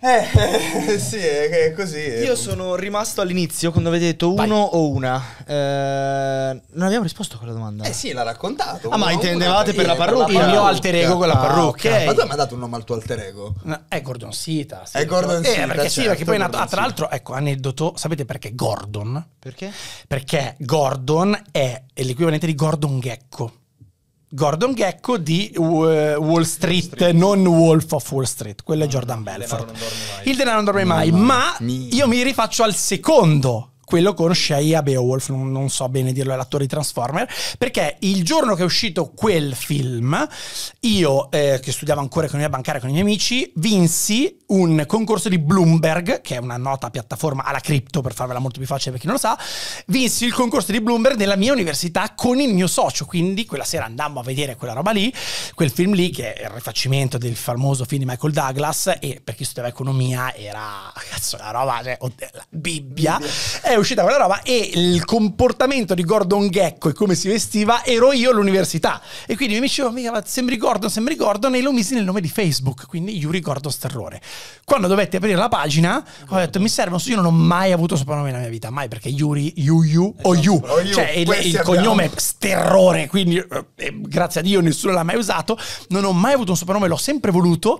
Eh, eh, sì, è così. Io sono rimasto all'inizio quando avete detto uno Vai. o una. Eh, non abbiamo risposto a quella domanda. Eh sì, l'ha raccontato. Ah, ma intendevate per la parrucca? Il mio alter ego con la ah, parrucca. Ah, ok. Ma tu mi hai dato un nome al tuo alter ego? No, è eh, Gordon Sita. Sì. È eh, Gordon eh, Sita. Eh, perché certo, sì, perché poi è nato. Ah, tra l'altro, ecco, aneddoto, sapete perché Gordon? Perché? Perché Gordon è l'equivalente di Gordon Gecko. Gordon Gecko di uh, Wall Street, Street, non Wolf of Wall Street, quello è ah, Jordan Belfort. Il denaro non dorme mai, non dorme mai ma, ma io mi rifaccio al secondo quello con Shia Beowulf, non, non so bene dirlo, è l'attore di Transformer, perché il giorno che è uscito quel film, io eh, che studiavo ancora economia bancaria con i miei amici, vinsi un concorso di Bloomberg, che è una nota piattaforma alla cripto, per farvela molto più facile per chi non lo sa, vinsi il concorso di Bloomberg nella mia università con il mio socio, quindi quella sera andammo a vedere quella roba lì, quel film lì che è il rifacimento del famoso film di Michael Douglas e per chi studiava economia era cazzo, la roba, cioè, la Bibbia, Bibbia. è uscita quella roba e il comportamento di Gordon Gecko e come si vestiva ero io all'università. E quindi mi dicevo, mica, sembri Gordon, sembri Gordon, e lo misi nel nome di Facebook. Quindi io ricordo sterrore. Quando dovetti aprire la pagina, ho detto, mi servono, io non ho mai avuto soprannome nella mia vita, mai perché Yuri, Yuyu o esatto, Yu. Cioè il, il cognome sterrore, quindi eh, eh, grazie a Dio nessuno l'ha mai usato. Non ho mai avuto un soprannome, l'ho sempre voluto.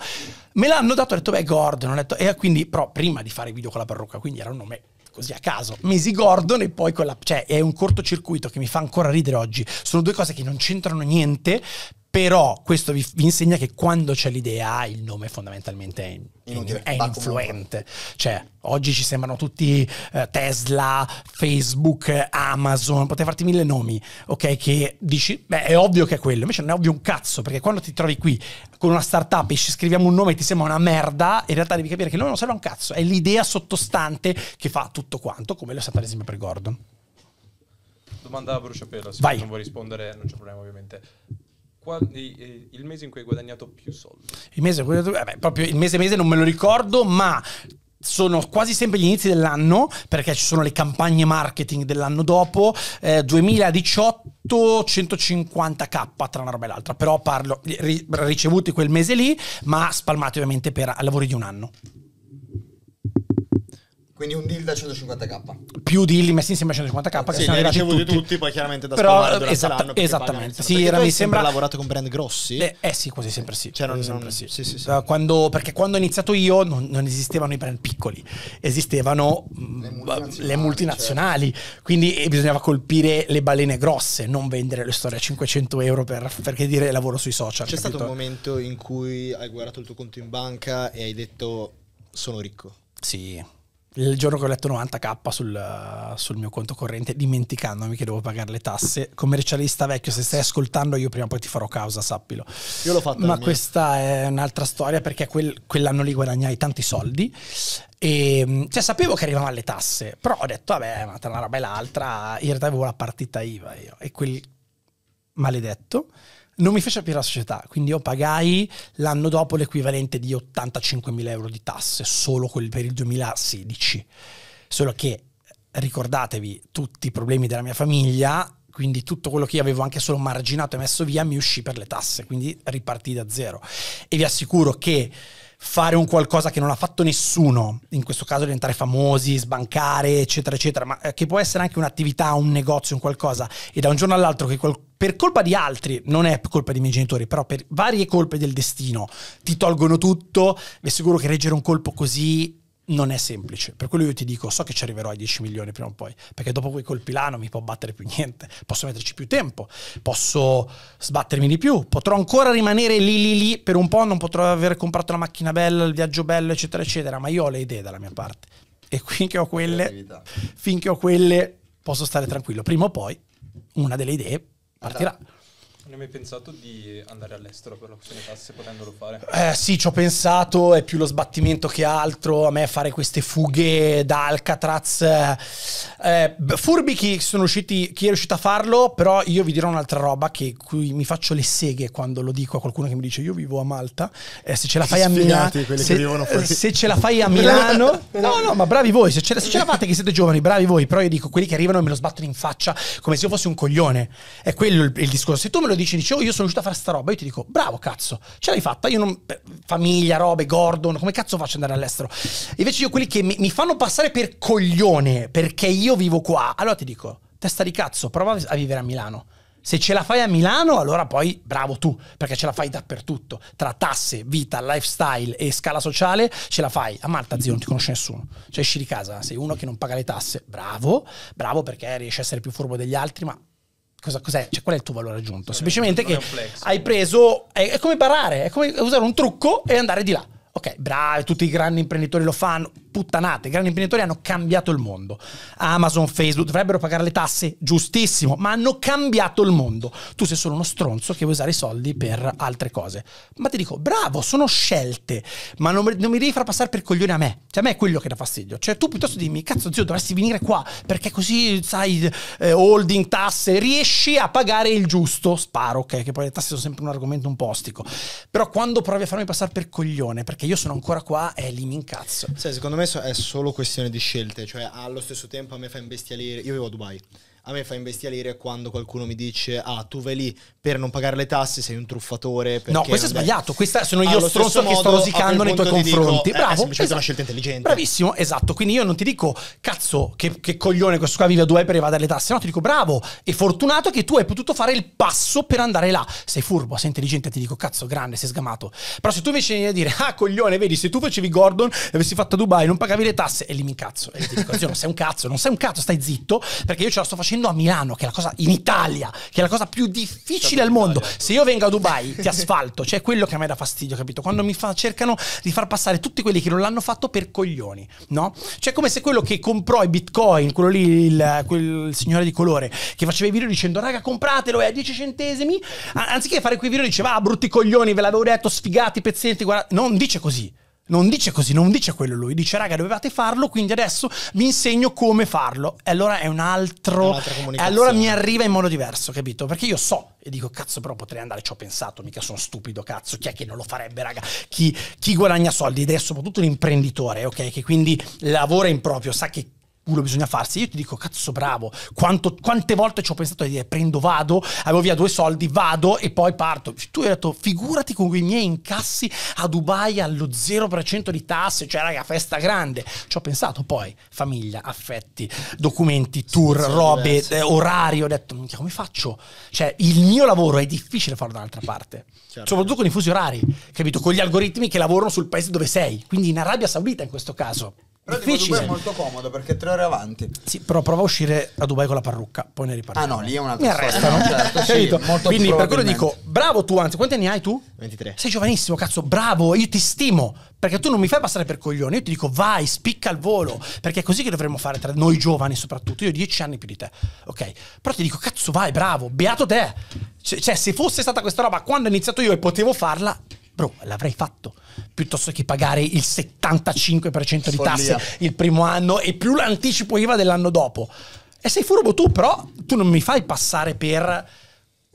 Me l'hanno dato, ho detto, beh, Gordon, ho detto, e quindi, però prima di fare video con la parrucca, quindi era un nome così a caso, Missy Gordon e poi con la... Cioè, è un cortocircuito che mi fa ancora ridere oggi. Sono due cose che non c'entrano niente, però questo vi, vi, insegna che quando c'è l'idea il nome fondamentalmente è, Inutile, è influente. Cioè, oggi ci sembrano tutti eh, Tesla, Facebook, Amazon, potete farti mille nomi, ok? Che dici, beh, è ovvio che è quello, invece non è ovvio un cazzo, perché quando ti trovi qui con una startup e ci scriviamo un nome e ti sembra una merda, in realtà devi capire che noi non serve a un cazzo, è l'idea sottostante che fa tutto quanto, come lo è stata ad esempio per Gordon. Domanda a bruciapelo, se Vai. non vuoi rispondere non c'è problema ovviamente il mese in cui hai guadagnato più soldi? Il mese, eh beh, proprio il mese mese non me lo ricordo, ma sono quasi sempre gli inizi dell'anno perché ci sono le campagne marketing dell'anno dopo eh, 2018 150k tra una roba e l'altra però parlo ricevuti quel mese lì ma spalmati ovviamente per lavori di un anno quindi un deal da 150k. Più deal messi insieme a 150k che sì, sono arrivati tutti. tutti, poi chiaramente da Però esatta, esattamente. Sì, era, mi sembra lavorato con brand grossi? Eh, eh sì, quasi sempre sì. Cioè sempre non, sì. sì, sì, sì. Quando, perché quando ho iniziato io non, non esistevano i brand piccoli, esistevano mm, le multinazionali, le multinazionali certo. quindi eh, bisognava colpire le balene grosse, non vendere le storie a 500 euro per, perché dire lavoro sui social. C'è capito? stato un momento in cui hai guardato il tuo conto in banca e hai detto sono ricco. Sì il giorno che ho letto 90k sul, sul, mio conto corrente, dimenticandomi che devo pagare le tasse. Commercialista vecchio, se stai ascoltando, io prima o poi ti farò causa, sappilo. Io l'ho fatto. Ma questa mia. è un'altra storia perché quel, quell'anno lì guadagnai tanti soldi. E, cioè, sapevo che arrivavano le tasse, però ho detto, vabbè, ma tra una roba e l'altra, in realtà avevo la partita IVA io. E quel maledetto non mi fece aprire la società, quindi io pagai l'anno dopo l'equivalente di 85.000 euro di tasse, solo quel per il 2016. Solo che ricordatevi tutti i problemi della mia famiglia, quindi tutto quello che io avevo anche solo marginato e messo via mi uscì per le tasse, quindi ripartì da zero. E vi assicuro che fare un qualcosa che non ha fatto nessuno, in questo caso diventare famosi, sbancare, eccetera, eccetera, ma eh, che può essere anche un'attività, un negozio, un qualcosa, e da un giorno all'altro che qualcuno per colpa di altri, non è colpa dei miei genitori, però per varie colpe del destino, ti tolgono tutto, vi assicuro che reggere un colpo così non è semplice. Per quello io ti dico, so che ci arriverò ai 10 milioni prima o poi, perché dopo quei colpi là non mi può battere più niente, posso metterci più tempo, posso sbattermi di più, potrò ancora rimanere lì lì lì per un po', non potrò aver comprato la macchina bella, il viaggio bello, eccetera, eccetera, ma io ho le idee dalla mia parte. E finché ho quelle, finché ho quelle, posso stare tranquillo. Prima o poi, una delle idee Partirá. Non hai mai pensato di andare all'estero per la questione tasse potendolo fare? Eh, sì, ci ho pensato, è più lo sbattimento che altro. A me fare queste fughe da Alcatraz. Eh, eh furbi chi, sono usciti, chi è riuscito a farlo, però io vi dirò un'altra roba che cui mi faccio le seghe quando lo dico a qualcuno che mi dice io vivo a Malta. Eh, se, ce la fai a Milano, se, eh, se ce la fai a Milano. no, no, ma bravi voi. Se ce, se ce la fate che siete giovani, bravi voi. Però io dico quelli che arrivano me lo sbattono in faccia come se io fossi un coglione. È quello il, il discorso. Se tu me lo dice, dice, oh, io sono riuscito a fare sta roba, io ti dico, bravo cazzo, ce l'hai fatta, io non... famiglia, robe, Gordon, come cazzo faccio ad andare all'estero? Invece io quelli che mi, mi fanno passare per coglione, perché io vivo qua, allora ti dico, testa di cazzo, prova a vivere a Milano. Se ce la fai a Milano, allora poi bravo tu, perché ce la fai dappertutto. Tra tasse, vita, lifestyle e scala sociale, ce la fai. A Malta, zio, non ti conosce nessuno. Cioè, esci di casa, sei uno che non paga le tasse. Bravo, bravo perché riesci a essere più furbo degli altri, ma Cosa, cos'è? Cioè, qual è il tuo valore aggiunto? Semplicemente che hai preso. È, è come barare, è come usare un trucco e andare di là ok, bravi, tutti i grandi imprenditori lo fanno, puttanate, i grandi imprenditori hanno cambiato il mondo. Amazon, Facebook dovrebbero pagare le tasse, giustissimo, ma hanno cambiato il mondo. Tu sei solo uno stronzo che vuoi usare i soldi per altre cose. Ma ti dico, bravo, sono scelte, ma non, non mi devi far passare per coglione a me. Cioè, a me è quello che dà fastidio. Cioè, tu piuttosto dimmi, cazzo zio, dovresti venire qua, perché così, sai, eh, holding, tasse, riesci a pagare il giusto. Sparo, ok, che poi le tasse sono sempre un argomento un po' ostico. Però quando provi a farmi passare per coglione, perché io sono ancora qua e lì mi incazzo. Sì, secondo me è solo questione di scelte, cioè allo stesso tempo a me fa imbestialire, io vivo a Dubai, a me fa imbestialire quando qualcuno mi dice ah tu vai lì per non pagare le tasse sei un truffatore no questo è sbagliato questa sono io lo stronzo modo, che sto rosicando nei tuoi confronti dico, eh, bravo eh, è esatto. una scelta intelligente bravissimo esatto quindi io non ti dico cazzo che, che coglione questo qua vive a due per evadere le tasse no ti dico bravo e fortunato che tu hai potuto fare il passo per andare là sei furbo sei intelligente ti dico cazzo grande sei sgamato però se tu invece vieni a dire ah coglione vedi se tu facevi Gordon e avessi fatto a Dubai non pagavi le tasse e lì mi incazzo e ti dico non sei un cazzo non sei un cazzo stai zitto perché io ce la sto facendo partendo a Milano, che è la cosa in Italia, che è la cosa più difficile al mondo. Se io vengo a Dubai, ti asfalto, cioè quello che a me dà fastidio, capito? Quando mi fa, cercano di far passare tutti quelli che non l'hanno fatto per coglioni, no? Cioè come se quello che comprò i bitcoin, quello lì, il, quel signore di colore, che faceva i video dicendo raga compratelo è a 10 centesimi, anziché fare quei video diceva ah brutti coglioni, ve l'avevo detto, sfigati, pezzenti, guarda, non dice così non dice così, non dice quello lui, dice raga dovevate farlo, quindi adesso vi insegno come farlo. E allora è un altro... E allora mi arriva in modo diverso, capito? Perché io so e dico cazzo però potrei andare, ci ho pensato, mica sono stupido, cazzo, chi è che non lo farebbe raga? Chi, chi guadagna soldi ed è soprattutto l'imprenditore, ok? Che quindi lavora in proprio, sa che culo bisogna farsi. Io ti dico, cazzo, bravo. Quanto, quante volte ci ho pensato di dire, prendo, vado, avevo via due soldi, vado e poi parto. Tu hai detto, figurati con quei miei incassi a Dubai allo 0% di tasse, cioè raga, festa grande. Ci ho pensato poi, famiglia, affetti, documenti, tour, sì, robe, eh, orario. Ho detto, minchia, come faccio? Cioè, il mio lavoro è difficile farlo da un'altra parte. Certo. Soprattutto con i fusi orari, capito? Con gli algoritmi che lavorano sul paese dove sei. Quindi in Arabia Saudita in questo caso. Però difficile. Dubai è molto comodo perché tre ore avanti. Sì, però prova a uscire a Dubai con la parrucca, poi ne riparliamo. Ah no, lì è una cosa. Mi arrestano. certo, sì, molto Quindi per quello dico, bravo tu, anzi, quanti anni hai tu? 23. Sei giovanissimo, cazzo, bravo, io ti stimo, perché tu non mi fai passare per coglione, io ti dico vai, spicca il volo, perché è così che dovremmo fare tra noi giovani soprattutto, io ho dieci anni più di te, ok? Però ti dico, cazzo vai, bravo, beato te. Cioè, cioè se fosse stata questa roba quando ho iniziato io e potevo farla, bro, l'avrei fatto piuttosto che pagare il 75% di Follia. tasse il primo anno e più l'anticipo IVA dell'anno dopo. E sei furbo tu, però tu non mi fai passare per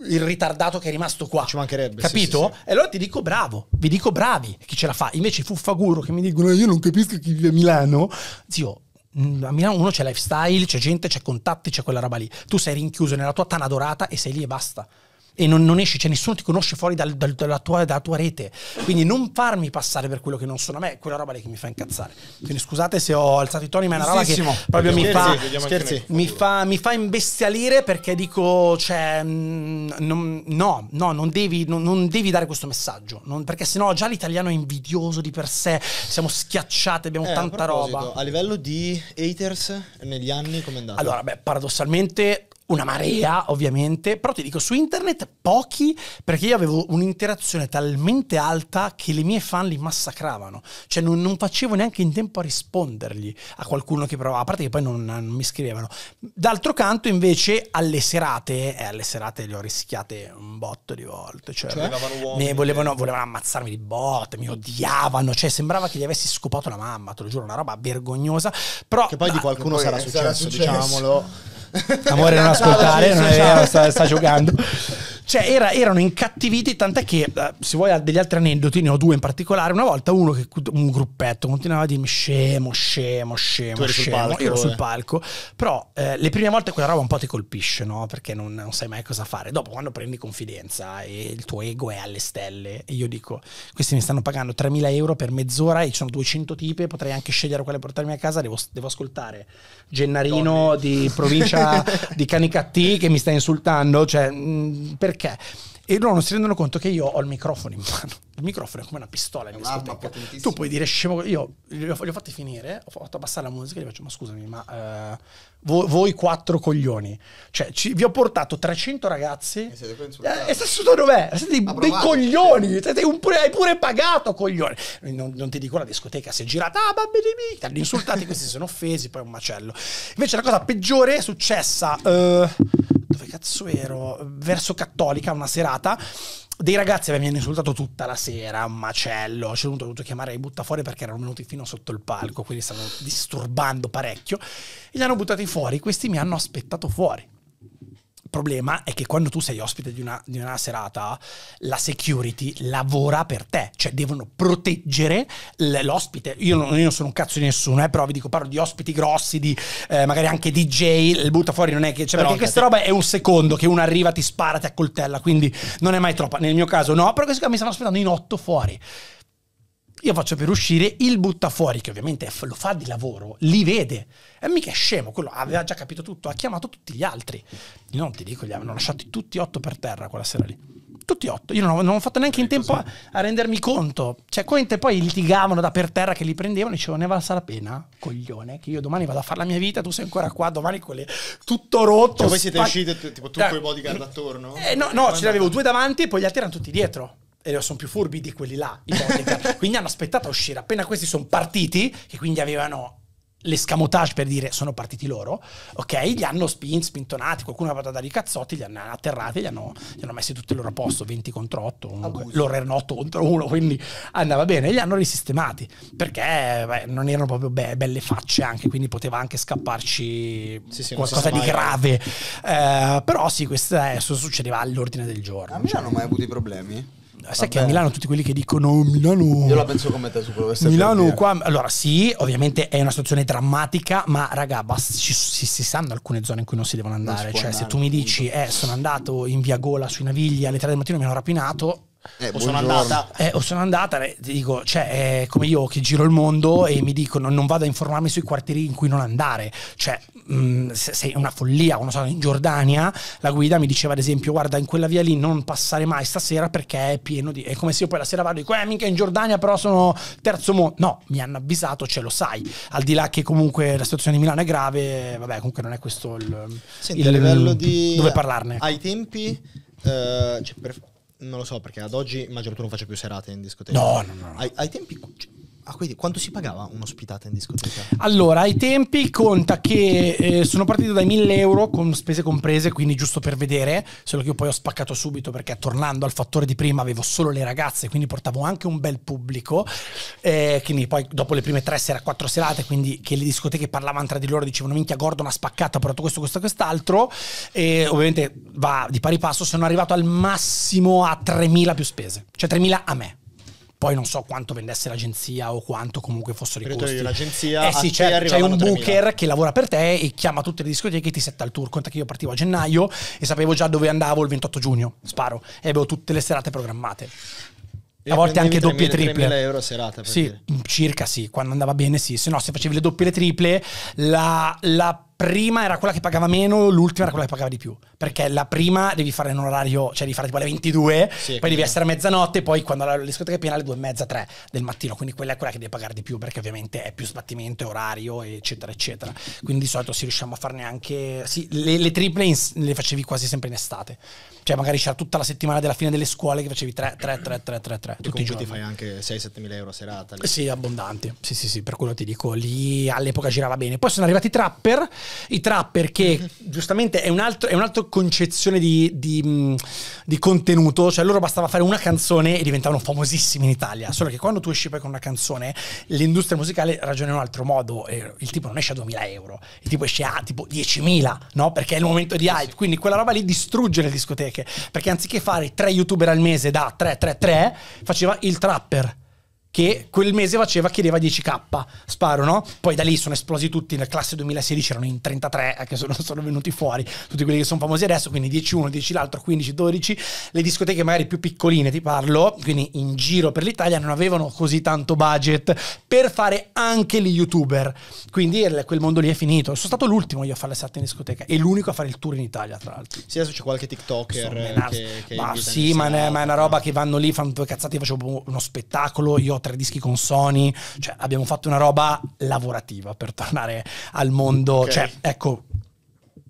il ritardato che è rimasto qua. Ci mancherebbe. Capito? Sì, sì, sì. E allora ti dico bravo, vi dico bravi, chi ce la fa. Invece i fuffaguro che mi dicono eh, io non capisco chi vive a Milano. Zio, mm, a Milano uno c'è lifestyle, c'è gente, c'è contatti, c'è quella roba lì. Tu sei rinchiuso nella tua tana dorata e sei lì e basta e non, non esci, cioè nessuno ti conosce fuori dal, dal, dalla, tua, dalla, tua, rete. Quindi non farmi passare per quello che non sono a me, è quella roba lì che mi fa incazzare. Quindi scusate se ho alzato i toni, ma è una roba che proprio mi fa, scherzi, mi, fa, mi fa, imbestialire perché dico, cioè, mm, non, no, no, non devi, non, non devi, dare questo messaggio, non, perché sennò già l'italiano è invidioso di per sé, siamo schiacciati, abbiamo eh, tanta a roba. A livello di haters negli anni com'è andato? Allora, beh, paradossalmente una marea ovviamente, però ti dico su internet pochi perché io avevo un'interazione talmente alta che le mie fan li massacravano, cioè non, non facevo neanche in tempo a rispondergli a qualcuno che provava, a parte che poi non, non mi scrivevano. D'altro canto invece alle serate, eh, alle serate le ho rischiate un botto di volte, cioè, cioè mi volevano, volevano, ammazzarmi di botte, mi odiavano, cioè sembrava che gli avessi scopato la mamma, te lo giuro, una roba vergognosa, però... Che poi da, di qualcuno sarà successo, sarà successo, diciamolo. Amore, non ah, ascoltare, non è vero, sta, sta giocando. Cioè, era, erano incattiviti, tant'è che eh, se vuoi degli altri aneddoti, ne ho due in particolare. Una volta uno che un gruppetto continuava a dirmi scemo, scemo, scemo, scemo. Palco, io ero sul eh. palco. Però eh, le prime volte quella roba un po' ti colpisce, no? Perché non, non, sai mai cosa fare. Dopo, quando prendi confidenza e il tuo ego è alle stelle, e io dico: questi mi stanno pagando 3.000 euro per mezz'ora e ci sono 200 tipi, potrei anche scegliere quale portarmi a casa. Devo, devo ascoltare Gennarino Donne. di provincia testa di canicattì che mi sta insultando, cioè, mh, perché? E loro non si rendono conto che io ho il microfono in mano il microfono è come una pistola in discoteca. Tu puoi dire scemo, io gli ho, fatti finire, ho fatto abbassare la musica e gli faccio, ma scusami, ma uh, voi, voi, quattro coglioni, cioè ci, vi ho portato 300 ragazzi e siete insultati. Eh, dov'è? Siete dei, dei coglioni, siete un, hai pure pagato coglioni. Non, non, ti dico la discoteca, si è girata, ah, babbi di mica. Gli insultati, questi si sono offesi, poi è un macello. Invece la cosa peggiore è successa... Uh, dove cazzo ero? Verso Cattolica, una serata dei ragazzi mi hanno insultato tutta la sera, un macello, a un ho dovuto chiamare i buttafuori perché erano venuti fino sotto il palco, quindi stavano disturbando parecchio, e li hanno buttati fuori, questi mi hanno aspettato fuori problema è che quando tu sei ospite di una, di una serata, la security lavora per te, cioè devono proteggere l'ospite. Io non, io non sono un cazzo di nessuno, eh, però vi dico, parlo di ospiti grossi, di eh, magari anche DJ, il butta fuori non è che... Cioè, perché questa roba è un secondo che uno arriva, ti spara, ti accoltella, quindi non è mai troppa. Nel mio caso no, però così mi stanno aspettando in otto fuori io faccio per uscire, il butta fuori, che ovviamente lo fa di lavoro, li vede. E mica è scemo, quello aveva già capito tutto, ha chiamato tutti gli altri. Io non ti dico, li avevano lasciati tutti otto per terra quella sera lì. Tutti otto, io non, non ho fatto neanche in tempo a, a, rendermi conto. Cioè, Conte poi litigavano da per terra che li prendevano e dicevano: Ne valsa la pena, coglione, che io domani vado a fare la mia vita, tu sei ancora qua, domani con le... tutto rotto. Cioè, voi siete spa- usciti tipo tu da- con i bodyguard attorno? Eh, no, cioè, no, ce ne avevo due davanti e poi gli altri erano tutti dietro e sono più furbi di quelli là, quindi hanno aspettato a uscire. Appena questi sono partiti, che quindi avevano l'escamotage per dire sono partiti loro, ok? Li hanno spin, spintonati, qualcuno ha fatto dare i cazzotti, li hanno atterrati, li hanno, li hanno messi tutti al loro posto, 20 contro 8, un, loro erano 8 contro 1, quindi andava bene, li hanno risistemati, perché beh, non erano proprio be- belle facce anche, quindi poteva anche scapparci sì, sì, qualcosa di grave. Eh, però sì, questo è, eh, succedeva all'ordine del giorno. A me cioè. hanno mai avuto i problemi? sai Vabbè. che a Milano tutti quelli che dicono oh, Milano... Io la penso come te su questo. Milano qua... Allora sì, ovviamente è una situazione drammatica, ma raga, basta, ci, si, si, sanno alcune zone in cui non si devono andare. cioè andare, se tu mi dici, eh, sono andato in via Gola sui Navigli alle 3 del mattino mi hanno rapinato, eh, o, sono andata, eh, o, sono andata, dico, cioè, eh, come io che giro il mondo e mi dicono non vado a informarmi sui quartieri in cui non andare, cioè, mh, se, è una follia, quando sono in Giordania, la guida mi diceva ad esempio, guarda, in quella via lì non passare mai stasera perché è pieno di... È come se io poi la sera vado e dico, eh, mica in Giordania però sono terzo mondo. No, mi hanno avvisato, ce lo sai. Al di là che comunque la situazione di Milano è grave, vabbè, comunque non è questo il... Senti, il livello il, di... Dove parlarne. Ai tempi... Uh, cioè per, non lo so perché ad oggi immagino tu non faccia più serate in discoteca. No, no, no. Ai, ai tempi cioè, Ah, quindi quanto si pagava un'ospitata in discoteca? Allora, ai tempi conta che eh, sono partito dai 1000 euro con spese comprese, quindi giusto per vedere, solo che io poi ho spaccato subito perché tornando al fattore di prima avevo solo le ragazze, quindi portavo anche un bel pubblico, eh, quindi poi dopo le prime tre sera, quattro serate, quindi che le discoteche parlavano tra di loro, dicevano minchia Gordon ha spaccato, ha portato questo, questo, quest'altro, e ovviamente va di pari passo, sono arrivato al massimo a 3000 più spese, cioè 3000 a me. Poi non so quanto vendesse l'agenzia o quanto comunque fossero Credo i costi. L'agenzia eh sì, c'è, c'è un booker che lavora per te e chiama tutte le discoteche e ti setta il tour. Conta che io partivo a gennaio e sapevo già dove andavo il 28 giugno. Sparo. E avevo tutte le serate programmate. a volte anche doppie e triple. 3.000 euro a serata. Per sì, dire. Mm, circa sì, quando andava bene sì. Se no, se facevi le doppie e le triple, la, la prima era quella che pagava meno, l'ultima era quella che pagava di più perché la prima devi fare in un orario, cioè devi fare tipo alle 22, sì, poi quindi. devi essere a mezzanotte, poi quando la discoteca è piena alle 2 e mezza, 3 del mattino, quindi quella è quella che devi pagare di più perché ovviamente è più sbattimento, è orario, eccetera, eccetera. Quindi di solito si riusciamo a farne anche, sì, le, le triple in, le facevi quasi sempre in estate, cioè magari c'era tutta la settimana della fine delle scuole che facevi 3, 3, 3, 3, 3, 3. Tutti i giorni. ti fai anche 6-7 mila euro a serata. Lì. Sì, abbondanti, sì, sì, sì, per quello ti dico, lì all'epoca girava bene. Poi sono arrivati i trapper, i trapper che giustamente è un altro... È un altro concezione di, di, mm, di, contenuto, cioè loro bastava fare una canzone e diventavano famosissimi in Italia, solo che quando tu esci poi con una canzone l'industria musicale ragiona in un altro modo, il tipo non esce a 2000 euro, il tipo esce a tipo 10.000, no? Perché è il momento di hype, quindi quella roba lì distrugge le discoteche, perché anziché fare tre youtuber al mese da 3, 3, 3, faceva il trapper che quel mese faceva, chiedeva 10k, sparo, no? Poi da lì sono esplosi tutti, nella classe 2016 erano in 33, eh, che sono, sono venuti fuori, tutti quelli che sono famosi adesso, quindi 10 uno, 10 l'altro, 15, 12, le discoteche magari più piccoline, ti parlo, quindi in giro per l'Italia non avevano così tanto budget per fare anche gli youtuber, quindi quel mondo lì è finito, sono stato l'ultimo io a fare le sette in discoteca e l'unico a fare il tour in Italia, tra l'altro. Sì, adesso c'è qualche TikToker. Eh, che, che ma sì, ma, ma è una roba che vanno lì, fanno due cazzate, io facevo uno spettacolo, io ho tre dischi con Sony, cioè abbiamo fatto una roba lavorativa per tornare al mondo, okay. cioè ecco,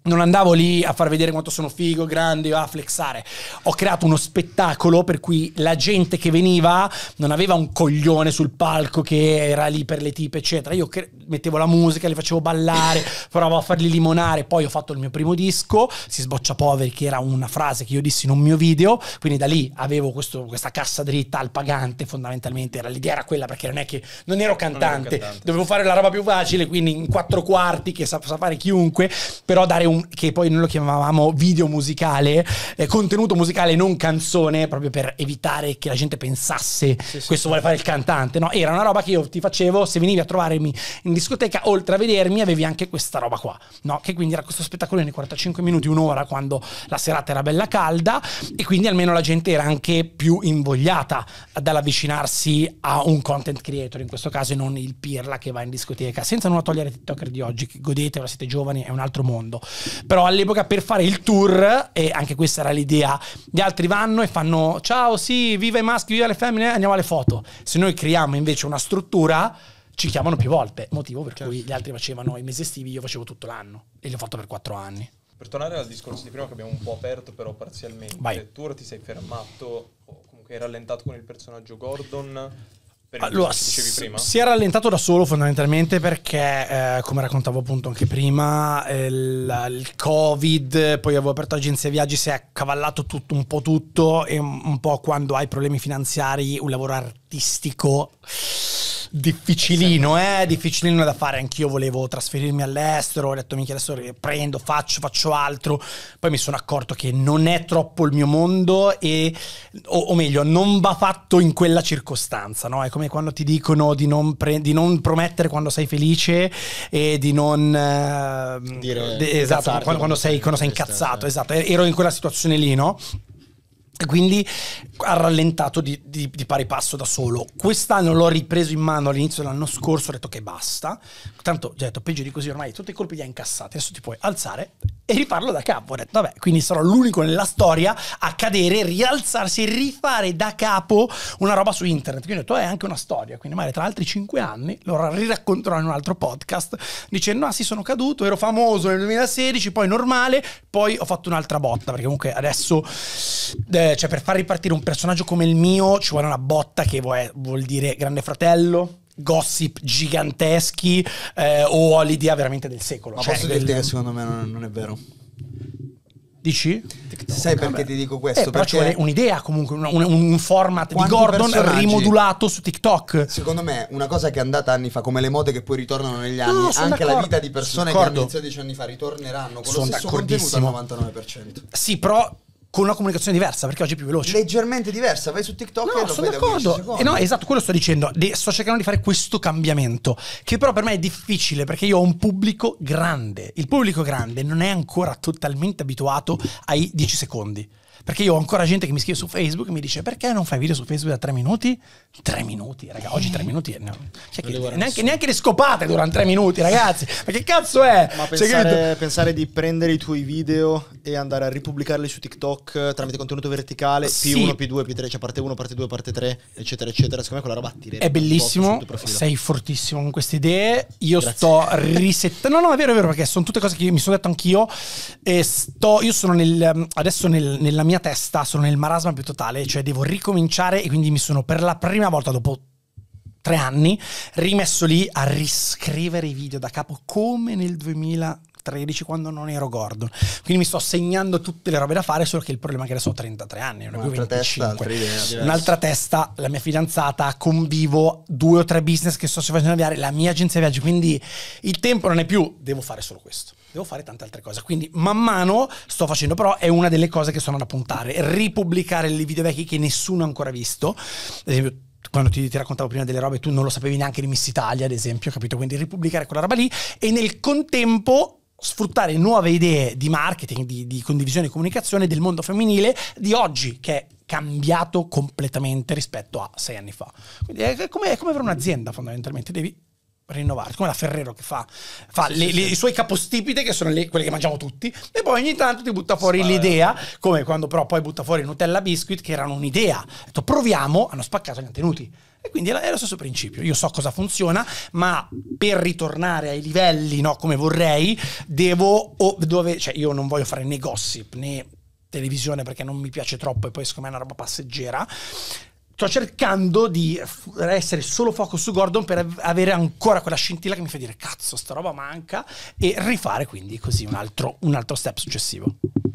non andavo lì a far vedere quanto sono figo, grande, a flexare. Ho creato uno spettacolo per cui la gente che veniva non aveva un coglione sul palco che era lì per le tipe, eccetera. Io cre- mettevo la musica, li facevo ballare, provavo a farli limonare. Poi ho fatto il mio primo disco, Si sboccia poveri, che era una frase che io dissi in un mio video. Quindi da lì avevo questo, questa cassa dritta al pagante, fondamentalmente. Era, l'idea era quella, perché non è che non ero cantante, non cantante. dovevo fare la roba più facile, quindi in quattro quarti che sa, sa fare chiunque, però dare un un, che poi noi lo chiamavamo video musicale, eh, contenuto musicale, non canzone, proprio per evitare che la gente pensasse sì, sì, questo vuole fare il cantante. No, era una roba che io ti facevo, se venivi a trovarmi in discoteca, oltre a vedermi, avevi anche questa roba qua, no? Che quindi era questo spettacolo nei 45 minuti, un'ora, quando la serata era bella calda e quindi almeno la gente era anche più invogliata dall'avvicinarsi a un content creator, in questo caso e non il pirla che va in discoteca, senza non togliere TikToker di oggi, che godete, ora siete giovani, è un altro mondo. Però all'epoca per fare il tour, e anche questa era l'idea, gli altri vanno e fanno ciao, sì, viva i maschi, viva le femmine, andiamo alle foto. Se noi creiamo invece una struttura, ci chiamano più volte, motivo per certo. cui gli altri facevano i mesi estivi, io facevo tutto l'anno e l'ho fatto per quattro anni. Per tornare al discorso di prima che abbiamo un po' aperto però parzialmente, Vai. tu ora ti sei fermato o comunque hai rallentato con il personaggio Gordon allora, si è rallentato da solo fondamentalmente perché, eh, come raccontavo appunto anche prima, eh, il, il, Covid, poi avevo aperto agenzie viaggi, si è accavallato tutto, un po' tutto e un po' quando hai problemi finanziari, un lavoro artistico difficilino, eh, difficilino da fare. Anch'io volevo trasferirmi all'estero, ho detto mica adesso prendo, faccio, faccio altro. Poi mi sono accorto che non è troppo il mio mondo e, o, o meglio, non va fatto in quella circostanza, no? È come quando ti dicono di non, pre- di non promettere quando sei felice e di non... Eh, Dire, de- esatto, quando, quando, sei, quando sei incazzato, eh. esatto. Ero in quella situazione lì, no? E quindi ha rallentato di, di, di, pari passo da solo. Quest'anno l'ho ripreso in mano all'inizio dell'anno scorso, ho detto che basta, tanto già detto peggio di così ormai tutti i colpi li ha incassati adesso ti puoi alzare e riparlo da capo ho detto vabbè quindi sarò l'unico nella storia a cadere rialzarsi e rifare da capo una roba su internet quindi ho detto eh, è anche una storia quindi magari tra altri 5 anni lo riracconterò in un altro podcast dicendo ah sì sono caduto ero famoso nel 2016 poi normale poi ho fatto un'altra botta perché comunque adesso eh, cioè per far ripartire un personaggio come il mio ci vuole una botta che vuol dire grande fratello gossip giganteschi eh, o all'idea veramente del secolo. Ma cioè, posso dirti del... secondo me non, non è vero. Dici? TikTok. Sai perché Vabbè. ti dico questo? Eh, perché ci un'idea, comunque un, un format di Gordon rimodulato su TikTok. Secondo me, una cosa che è andata anni fa, come le mode che poi ritornano negli anni, no, anche la vita di persone che all'inizio 10 anni fa ritorneranno con sono lo stesso contenuto al 99%. Sì, però con una comunicazione diversa, perché oggi è più veloce. Leggermente diversa, vai su TikTok no, e lo sono d'accordo. Eh no, esatto, quello sto dicendo. De- sto cercando di fare questo cambiamento, che però per me è difficile, perché io ho un pubblico grande. Il pubblico grande non è ancora totalmente abituato ai 10 secondi. Perché io ho ancora gente che mi scrive su Facebook e mi dice perché non fai video su Facebook da tre minuti? Tre minuti, raga, oggi tre minuti. No. Cioè che, neanche, neanche, le scopate durano tre minuti, ragazzi. Ma che cazzo è? Ma cioè, pensare, che... pensare, di prendere i tuoi video e andare a ripubblicarli su TikTok eh, tramite contenuto verticale, sì. P1, P2, P3, cioè parte 1, parte 2, parte 3, eccetera, eccetera. Secondo me quella roba ti È bellissimo, sei fortissimo con queste idee. Io Grazie. sto risettando. No, no, è vero, è vero, perché sono tutte cose che mi sono detto anch'io. E sto, io sono nel, ehm, adesso nel, nella mia mia testa sono nel marasma più totale, cioè devo ricominciare e quindi mi sono per la prima volta dopo tre anni rimesso lì a riscrivere i video da capo come nel 2013 quando non ero Gordon quindi mi sto segnando tutte le robe da fare solo che il problema è che adesso ho 33 anni non un'altra 25. testa idea, un'altra testa la mia fidanzata convivo due o tre business che sto facendo avviare la mia agenzia viaggi quindi il tempo non è più devo fare solo questo devo fare tante altre cose. Quindi man mano sto facendo, però è una delle cose che sono da puntare. Ripubblicare i video vecchi che nessuno ha ancora visto. Ad esempio, quando ti, ti, raccontavo prima delle robe, tu non lo sapevi neanche di Miss Italia, ad esempio, capito? Quindi ripubblicare quella roba lì e nel contempo sfruttare nuove idee di marketing, di, di condivisione e comunicazione del mondo femminile di oggi, che è cambiato completamente rispetto a sei anni fa. Quindi è come, è come avere un'azienda fondamentalmente, devi rinnovarsi, come la Ferrero che fa, fa sì, le, sì, le, sì. i suoi capostipite che sono le, quelle che mangiamo tutti e poi ogni tanto ti butta fuori Spare. l'idea, come quando però poi butta fuori Nutella Biscuit che erano un'idea, ho detto proviamo, hanno spaccato gli antenuti. E quindi è lo stesso principio. Io so cosa funziona, ma per ritornare ai livelli no, come vorrei, devo. O dove, cioè, io non voglio fare né gossip né televisione perché non mi piace troppo e poi secondo me è una roba passeggera sto cercando di essere solo focus su Gordon per avere ancora quella scintilla che mi fa dire cazzo sta roba manca e rifare quindi così un altro, un altro step successivo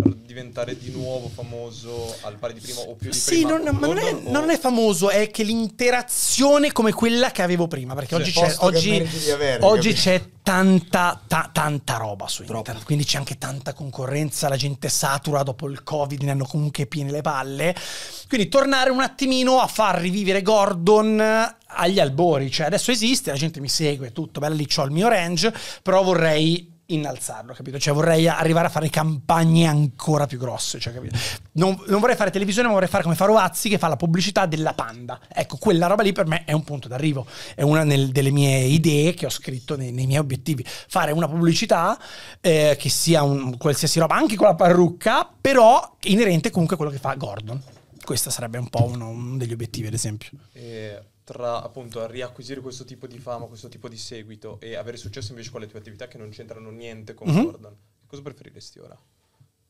per diventare di nuovo famoso al pari di prima o più di sì, prima non, ma non è, o... non è, famoso è che l'interazione come quella che avevo prima perché cioè, oggi, c'è, oggi, avere, oggi c'è, tanta ta, tanta roba su internet Troppo. quindi c'è anche tanta concorrenza la gente satura dopo il covid ne hanno comunque piene le palle quindi tornare un attimino a far rivivere Gordon eh, agli albori, cioè adesso esiste, la gente mi segue, tutto, bella lì ho il mio range, però vorrei innalzarlo, capito? Cioè vorrei arrivare a fare campagne ancora più grosse, cioè, capito? Non, non, vorrei fare televisione, ma vorrei fare come Farovazzi che fa la pubblicità della Panda. Ecco, quella roba lì per me è un punto d'arrivo, è una nel, delle mie idee che ho scritto nei, nei miei obiettivi, fare una pubblicità eh, che sia un, qualsiasi roba, anche con la parrucca, però inerente comunque a quello che fa Gordon questo sarebbe un po' uno, uno degli obiettivi, ad esempio. E tra appunto riacquisire questo tipo di fama, questo tipo di seguito e avere successo invece con le tue attività che non c'entrano niente con mm-hmm. Gordon, cosa preferiresti ora?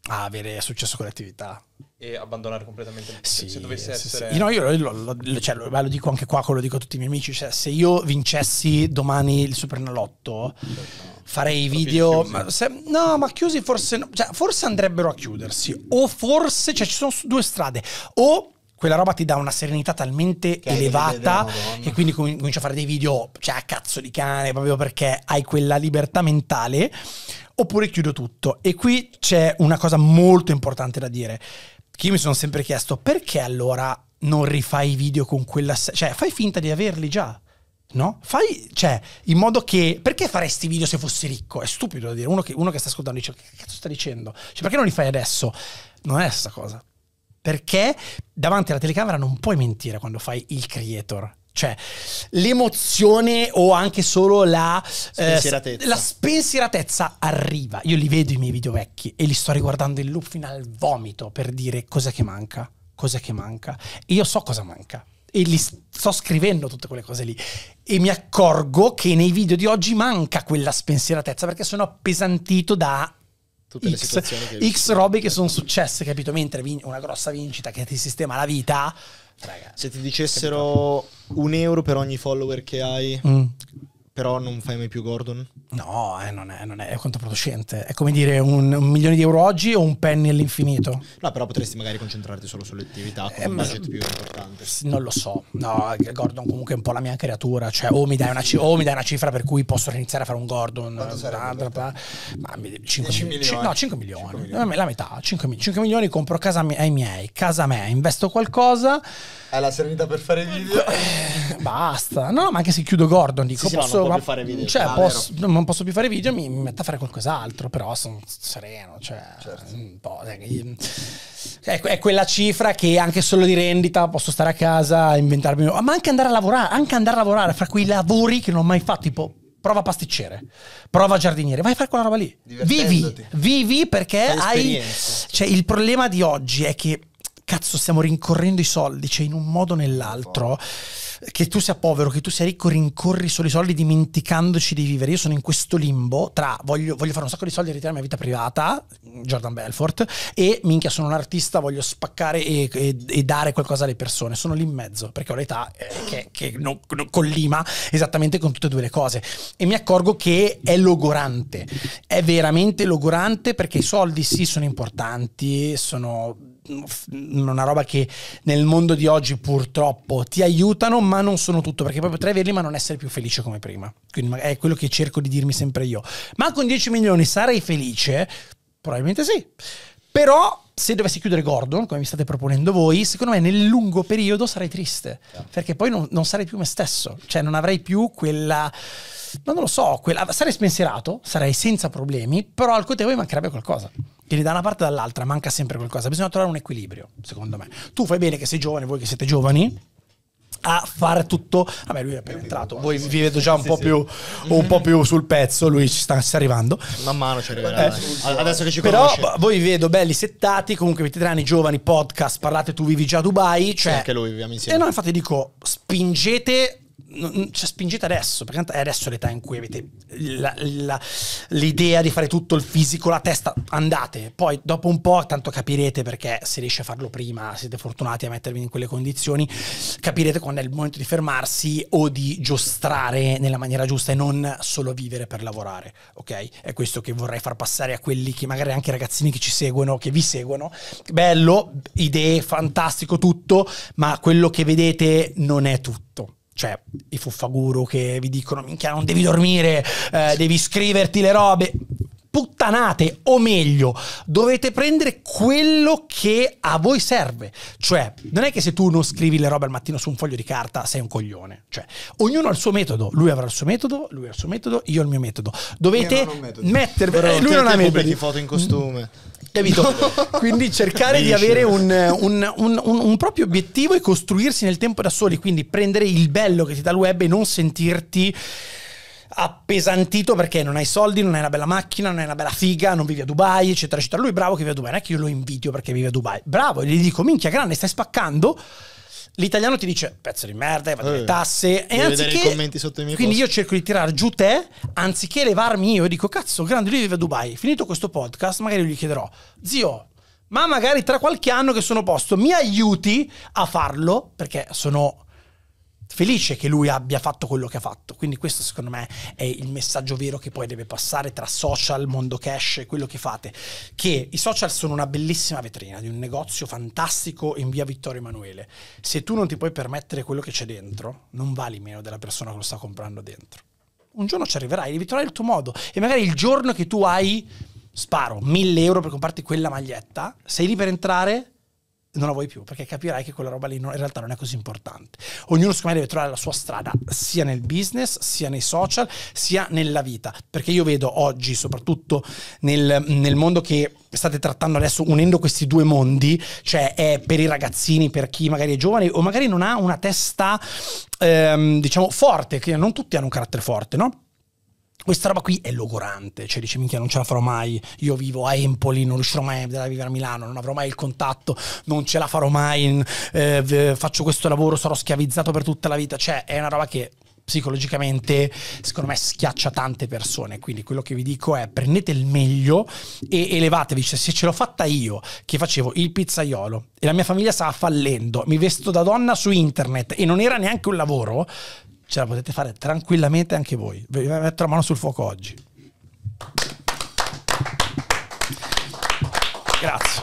a avere successo con l'attività. E abbandonare completamente il sì, se dovesse sì, essere... Sì. No, io lo, lo, lo, cioè, lo, dico anche qua, lo dico a tutti i miei amici, cioè, se io vincessi domani il Supernalotto... No farei video. Ma se, no, ma chiusi forse, no, cioè, forse andrebbero a chiudersi. O forse cioè, ci sono due strade. O quella roba ti dà una serenità talmente che elevata che quindi comincio a fare dei video cioè a cazzo di cane proprio perché hai quella libertà mentale oppure chiudo tutto e qui c'è una cosa molto importante da dire che io mi sono sempre chiesto perché allora non rifai i video con quella cioè fai finta di averli già No? Fai, cioè, in modo che. Perché faresti video se fossi ricco? È stupido da dire. Uno che, uno che sta ascoltando dice: Che cazzo sta dicendo? Cioè, perché non li fai adesso? Non è la stessa cosa perché davanti alla telecamera non puoi mentire quando fai il creator. Cioè, l'emozione o anche solo la eh, spensieratezza. Eh, la spensieratezza arriva. Io li vedo i miei video vecchi e li sto riguardando in loop fino al vomito per dire cosa che manca, cosa che manca. E io so cosa manca e li sto scrivendo tutte quelle cose lì e mi accorgo che nei video di oggi manca quella spensieratezza perché sono appesantito da tutte X, le situazioni X robe che sono successe, capito? Mentre vin- una grossa vincita che ti sistema la vita. Raga, Se ti dicessero capito? un euro per ogni follower che hai, mm. Però non fai mai più Gordon? No, eh, non, è, non è controproducente. È come dire un, un, milione di euro oggi o un penny all'infinito. No, però potresti magari concentrarti solo sulle attività con eh, un budget ma... più importante. Non lo so. No, eh, Gordon comunque è un po' la mia creatura. Cioè, o mi dai una, o mi dai una cifra per cui posso iniziare a fare un Gordon. Bla, bla, ma 5 10 milioni. C- no, 5 milioni. 5 milioni. La metà. 5, 5 milioni compro casa ai miei, casa a me, investo qualcosa hai la serenità per fare video? Eh, basta. No, no, ma anche se chiudo Gordon, dico, sì, sì, posso, no, non, ma, video, cioè, ah, posso, non posso più fare video, mi, mi metto a fare qualcos'altro, però sono sereno, cioè, certo. un po', è, è quella cifra che anche solo di rendita posso stare a casa, inventarmi, ma anche andare a lavorare, anche andare a lavorare fra quei lavori che non ho mai fatto, tipo prova pasticcere, prova giardiniere, vai a fare quella roba lì. Vivi, vivi perché hai... Cioè, il problema di oggi è che cazzo stiamo rincorrendo i soldi, cioè in un modo o nell'altro, che tu sia povero, che tu sia ricco, rincorri solo i soldi dimenticandoci di vivere. Io sono in questo limbo tra voglio, voglio fare un sacco di soldi e ritirare la mia vita privata, Jordan Belfort, e minchia sono un artista, voglio spaccare e, e, e dare qualcosa alle persone. Sono lì in mezzo, perché ho l'età eh, che, che no, no, collima esattamente con tutte e due le cose. E mi accorgo che è logorante, è veramente logorante perché i soldi sì sono importanti, sono Mm, mm, una roba che nel mondo di oggi purtroppo ti aiutano, ma non sono tutto, perché poi potrei averli ma non essere più felice come prima. Quindi è quello che cerco di dirmi sempre io. Ma con 10 milioni sarei felice? Probabilmente sì. Però se dovessi chiudere Gordon, come mi state proponendo voi, secondo me nel lungo periodo sarei triste, yeah. perché poi non, non, sarei più me stesso, cioè non avrei più quella... Ma non lo so, quella, sarei spensierato, sarei senza problemi, però al contempo mi mancherebbe qualcosa vieni da una parte o dall'altra, manca sempre qualcosa. Bisogna trovare un equilibrio, secondo me. Tu fai bene che sei giovane, voi che siete giovani, a fare tutto. Vabbè, lui è appena entrato. Voi vi vedo già un, sì, po, sì. Più, un po, Più, sul pezzo. Lui ci sta, sta arrivando. Man mano ci arriverà. Eh. Adesso che ci Però conosce. voi vedo belli settati. Comunque, 23 anni, giovani, podcast. Parlate tu, vivi già a Dubai. Cioè, sì, anche lui viviamo insieme. E eh, no, infatti, dico, spingete ci cioè, spingete adesso, perché è adesso l'età in cui avete la, la, l'idea di fare tutto il fisico, la testa, andate, poi dopo un po' tanto capirete perché se riesce a farlo prima, siete fortunati a mettervi in quelle condizioni, capirete quando è il momento di fermarsi o di giostrare nella maniera giusta e non solo vivere per lavorare, ok? È questo che vorrei far passare a quelli che magari anche i ragazzini che ci seguono, che vi seguono, bello, idee, fantastico tutto, ma quello che vedete non è tutto cioè i fuffaguru che vi dicono minchia non devi dormire, eh, devi scriverti le robe puttanate o meglio, dovete prendere quello che a voi serve. Cioè, non è che se tu non scrivi le robe al mattino su un foglio di carta sei un coglione. Cioè, ognuno ha il suo metodo, lui avrà il suo metodo, lui ha il suo metodo, io il mio metodo. Dovete mettervi... Eh, lui non ha metodo metodi. foto in costume. Capito? Mm. quindi cercare di avere un, un, un, un, proprio obiettivo e costruirsi nel tempo da soli, quindi prendere il bello che ti dà il web e non sentirti appesantito perché non hai soldi, non hai una bella macchina, non hai una bella figa, non vivi a Dubai, eccetera, eccetera. Lui bravo che vive a Dubai, non è che io lo invidio perché vive a Dubai. Bravo, gli dico, minchia grande, stai spaccando. L'italiano ti dice pezzo di merda, vado le eh, tasse. E anziché, commenti sotto i miei quindi post. io cerco di tirar giù te, anziché levarmi io, e dico cazzo, grande, lui vive a Dubai. Finito questo podcast, magari gli chiederò, zio, ma magari tra qualche anno che sono posto, mi aiuti a farlo, perché sono felice che lui abbia fatto quello che ha fatto. Quindi questo secondo me è il messaggio vero che poi deve passare tra social, mondo cash, quello che fate. Che i social sono una bellissima vetrina di un negozio fantastico in via Vittorio Emanuele. Se tu non ti puoi permettere quello che c'è dentro, non vali meno della persona che lo sta comprando dentro. Un giorno ci arriverai, devi trovare il tuo modo. E magari il giorno che tu hai, sparo, 1000 euro per comprarti quella maglietta, sei lì per entrare non la vuoi più, perché capirai che quella roba lì non, in realtà non è così importante. Ognuno secondo me deve trovare la sua strada, sia nel business, sia nei social, sia nella vita, perché io vedo oggi, soprattutto nel, nel mondo che state trattando adesso, unendo questi due mondi, cioè è per i ragazzini, per chi magari è giovane o magari non ha una testa, ehm, diciamo, forte, che non tutti hanno un carattere forte, no? Questa roba qui è logorante, cioè dice minchia non ce la farò mai, io vivo a Empoli, non riuscirò mai a vivere a Milano, non avrò mai il contatto, non ce la farò mai, eh, faccio questo lavoro, sarò schiavizzato per tutta la vita, cioè è una roba che psicologicamente secondo me schiaccia tante persone quindi quello che vi dico è prendete il meglio e elevatevi cioè, se ce l'ho fatta io che facevo il pizzaiolo e la mia famiglia stava fallendo mi vesto da donna su internet e non era neanche un lavoro ce la potete fare tranquillamente anche voi. Vi metto la mano sul fuoco oggi. Grazie.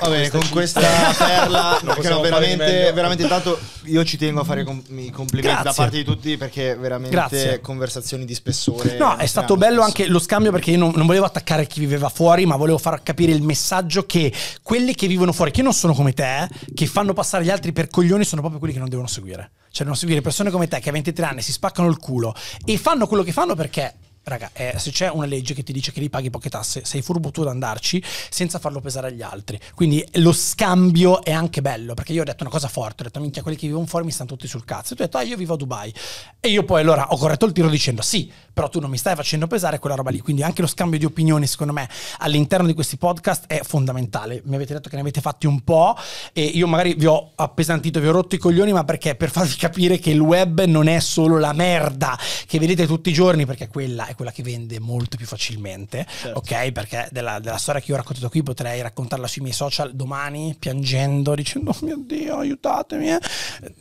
Va bene, con questa perla, che veramente, veramente tanto io ci tengo a fare com- i complimenti Grazie. da parte di tutti perché veramente Grazie. conversazioni di spessore. No, è stato bello spesso. anche lo scambio perché io non, non, volevo attaccare chi viveva fuori, ma volevo far capire il messaggio che quelli che vivono fuori, che non sono come te, che fanno passare gli altri per coglioni, sono proprio quelli che non devono seguire. Cioè devono seguire persone come te che a 23 anni si spaccano il culo e fanno quello che fanno perché raga, eh, se c'è una legge che ti dice che li paghi poche tasse, sei furbo tu ad andarci senza farlo pesare agli altri. Quindi lo scambio è anche bello, perché io ho detto una cosa forte, ho detto minchia, quelli che vivono fuori mi stanno tutti sul cazzo. E tu hai detto, ah, io vivo a Dubai. E io poi allora ho corretto il tiro dicendo, sì, però tu non mi stai facendo pesare quella roba lì. Quindi anche lo scambio di opinioni, secondo me, all'interno di questi podcast è fondamentale. Mi avete detto che ne avete fatti un po' e io magari vi ho appesantito, vi ho rotto i coglioni, ma perché per farvi capire che il web non è solo la merda che vedete tutti i giorni, perché quella è quella che vende molto più facilmente, certo. ok? Perché della, della, storia che io ho raccontato qui potrei raccontarla sui miei social domani, piangendo, dicendo, oh mio Dio, aiutatemi. Eh.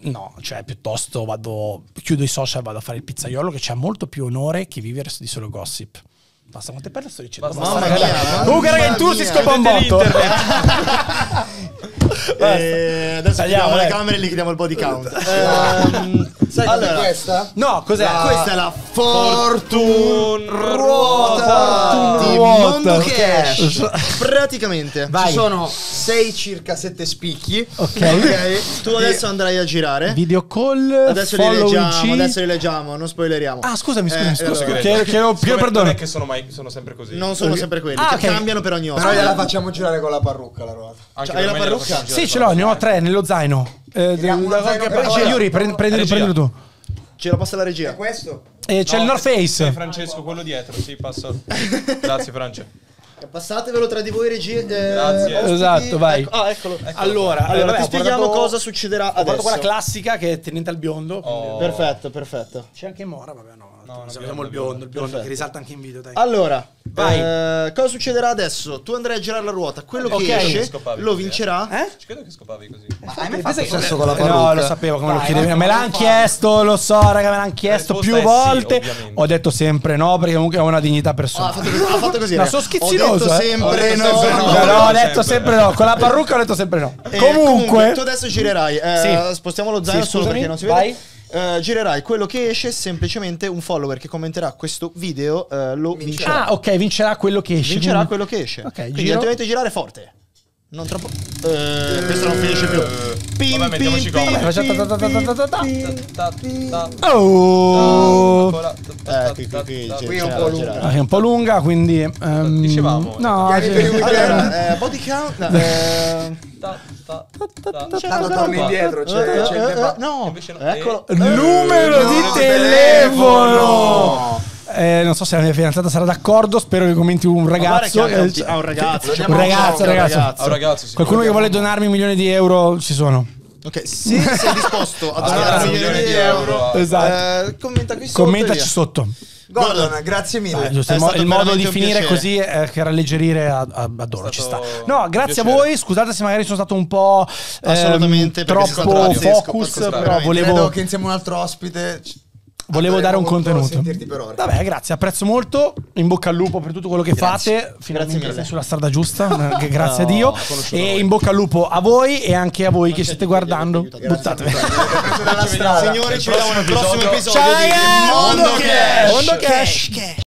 No, cioè piuttosto vado, chiudo i social, e vado a fare il pizzaiolo, che c'è molto più onore orecchie e vivere di solo gossip. Basta quante perle sto dicendo. Mamma mia. Comunque, raga, in si scopa un botto. eh, adesso Tagliamo, le camere e gli chiediamo il body count. Eh, ehm, sai allora, questa? No, cos'è? La... Questa è la Fortune Ruota, di Ruota. Mondo Cash. Praticamente Vai. ci sono 6 circa 7 spicchi. Ok. Tu adesso andrai a girare. Video call. Adesso li leggiamo, adesso li leggiamo, non spoileriamo. Ah, scusami, scusami, eh, scusami. Allora. Che, che, che perdono. Non è che sono, mai, sono sempre così. Non sono sempre quelli, ah, okay. cambiano per ogni ora. Però gliela facciamo girare con la parrucca la ruota. Cioè, hai la parrucca? Sì, ce l'ho, ne ho tre nello zaino. Eh, da Yuri, prendi, prendilo, prendilo tu. Ce la passa la regia. È questo? Eh, c'è no, il North Face. Sì, Francesco, quello dietro. Sì, passa. Grazie, Francesco. Passatevelo tra di voi, regia. Eh, Grazie. Ospiti. Esatto, vai. Ecco, ah, eccolo. eccolo. Allora, allora ti spieghiamo portato, cosa succederà adesso. quella classica che è tenente al biondo. Oh. Perfetto, perfetto. C'è anche Mora, vabbè, no. no, no abbiamo il biondo, il biondo, biondo che risalta anche in video, dai. Allora, Vai. Eh, cosa succederà adesso? Tu andrai a girare la ruota. Quello eh, che okay. esce lo vincerà. Eh? Ci credo che scopavi così. Ma hai mai fatto sesso con la parrucca? No, lo sapevo come Dai, lo chiedevi. Me l'hanno chiesto, lo so, raga, me l'hanno chiesto più volte. Sì, Ho detto sempre no, perché comunque è una dignità personale. Ah, ha fatto così. Ma no, sono schizzinoso. Eh. Ho detto sempre no. Ho detto sempre no. Con la parrucca ho detto sempre no. Eh, comunque. Tu adesso girerai. Eh, spostiamo lo zaino solo perché non si vede. Eh, girerai quello che esce, semplicemente un follower che commenterà questo video uh, lo vincerà. vincerà. Ah, ok, vincerà quello che esce. Vincerà mm. quello che esce. Ok, Quindi giro... girare forte. Non troppo. Eh, questo non finisce più. Pim, Vabbè, mettiamoci comodi. Oh! Eh, qui, qui, qui, qui è un po' lunga. È un po' lunga, quindi. Ehm, Dicevamo. No, allora, eh, body count. No, eh. Tanto torni indietro. C'è, c'è il No, eccolo. Numero di telefono. Eh, non so se la mia fidanzata sarà d'accordo. Spero che commenti un ragazzo. Che un, ah, un ragazzo. un ragazzo, ragazzo. ragazzo. Un ragazzo sì. Qualcuno che vuole donarmi un milione di euro, ci sono. Ok, se sei disposto a ah, donare un milione di euro, esatto. eh, commenta qui sotto. Commentaci sotto. Gordon, grazie mille. Dai, mo- il modo di finire così è eh, che ralleggerire a, a, adoro, ci sta. No, grazie a voi. Scusate se magari sono stato un po' ehm, troppo focus, però volevo. Credo che insieme a un altro ospite Volevo dare un contenuto. Vabbè, grazie, apprezzo molto. In bocca al lupo per tutto quello che grazie. fate. Finalmente sei sulla strada giusta. grazie no, a Dio. E in bocca al lupo a voi e anche a voi non che state guardando. Buttatevi. Signore, ci vediamo nel prossimo episodio. Ciao, Mondo Cash. Mondo Cash.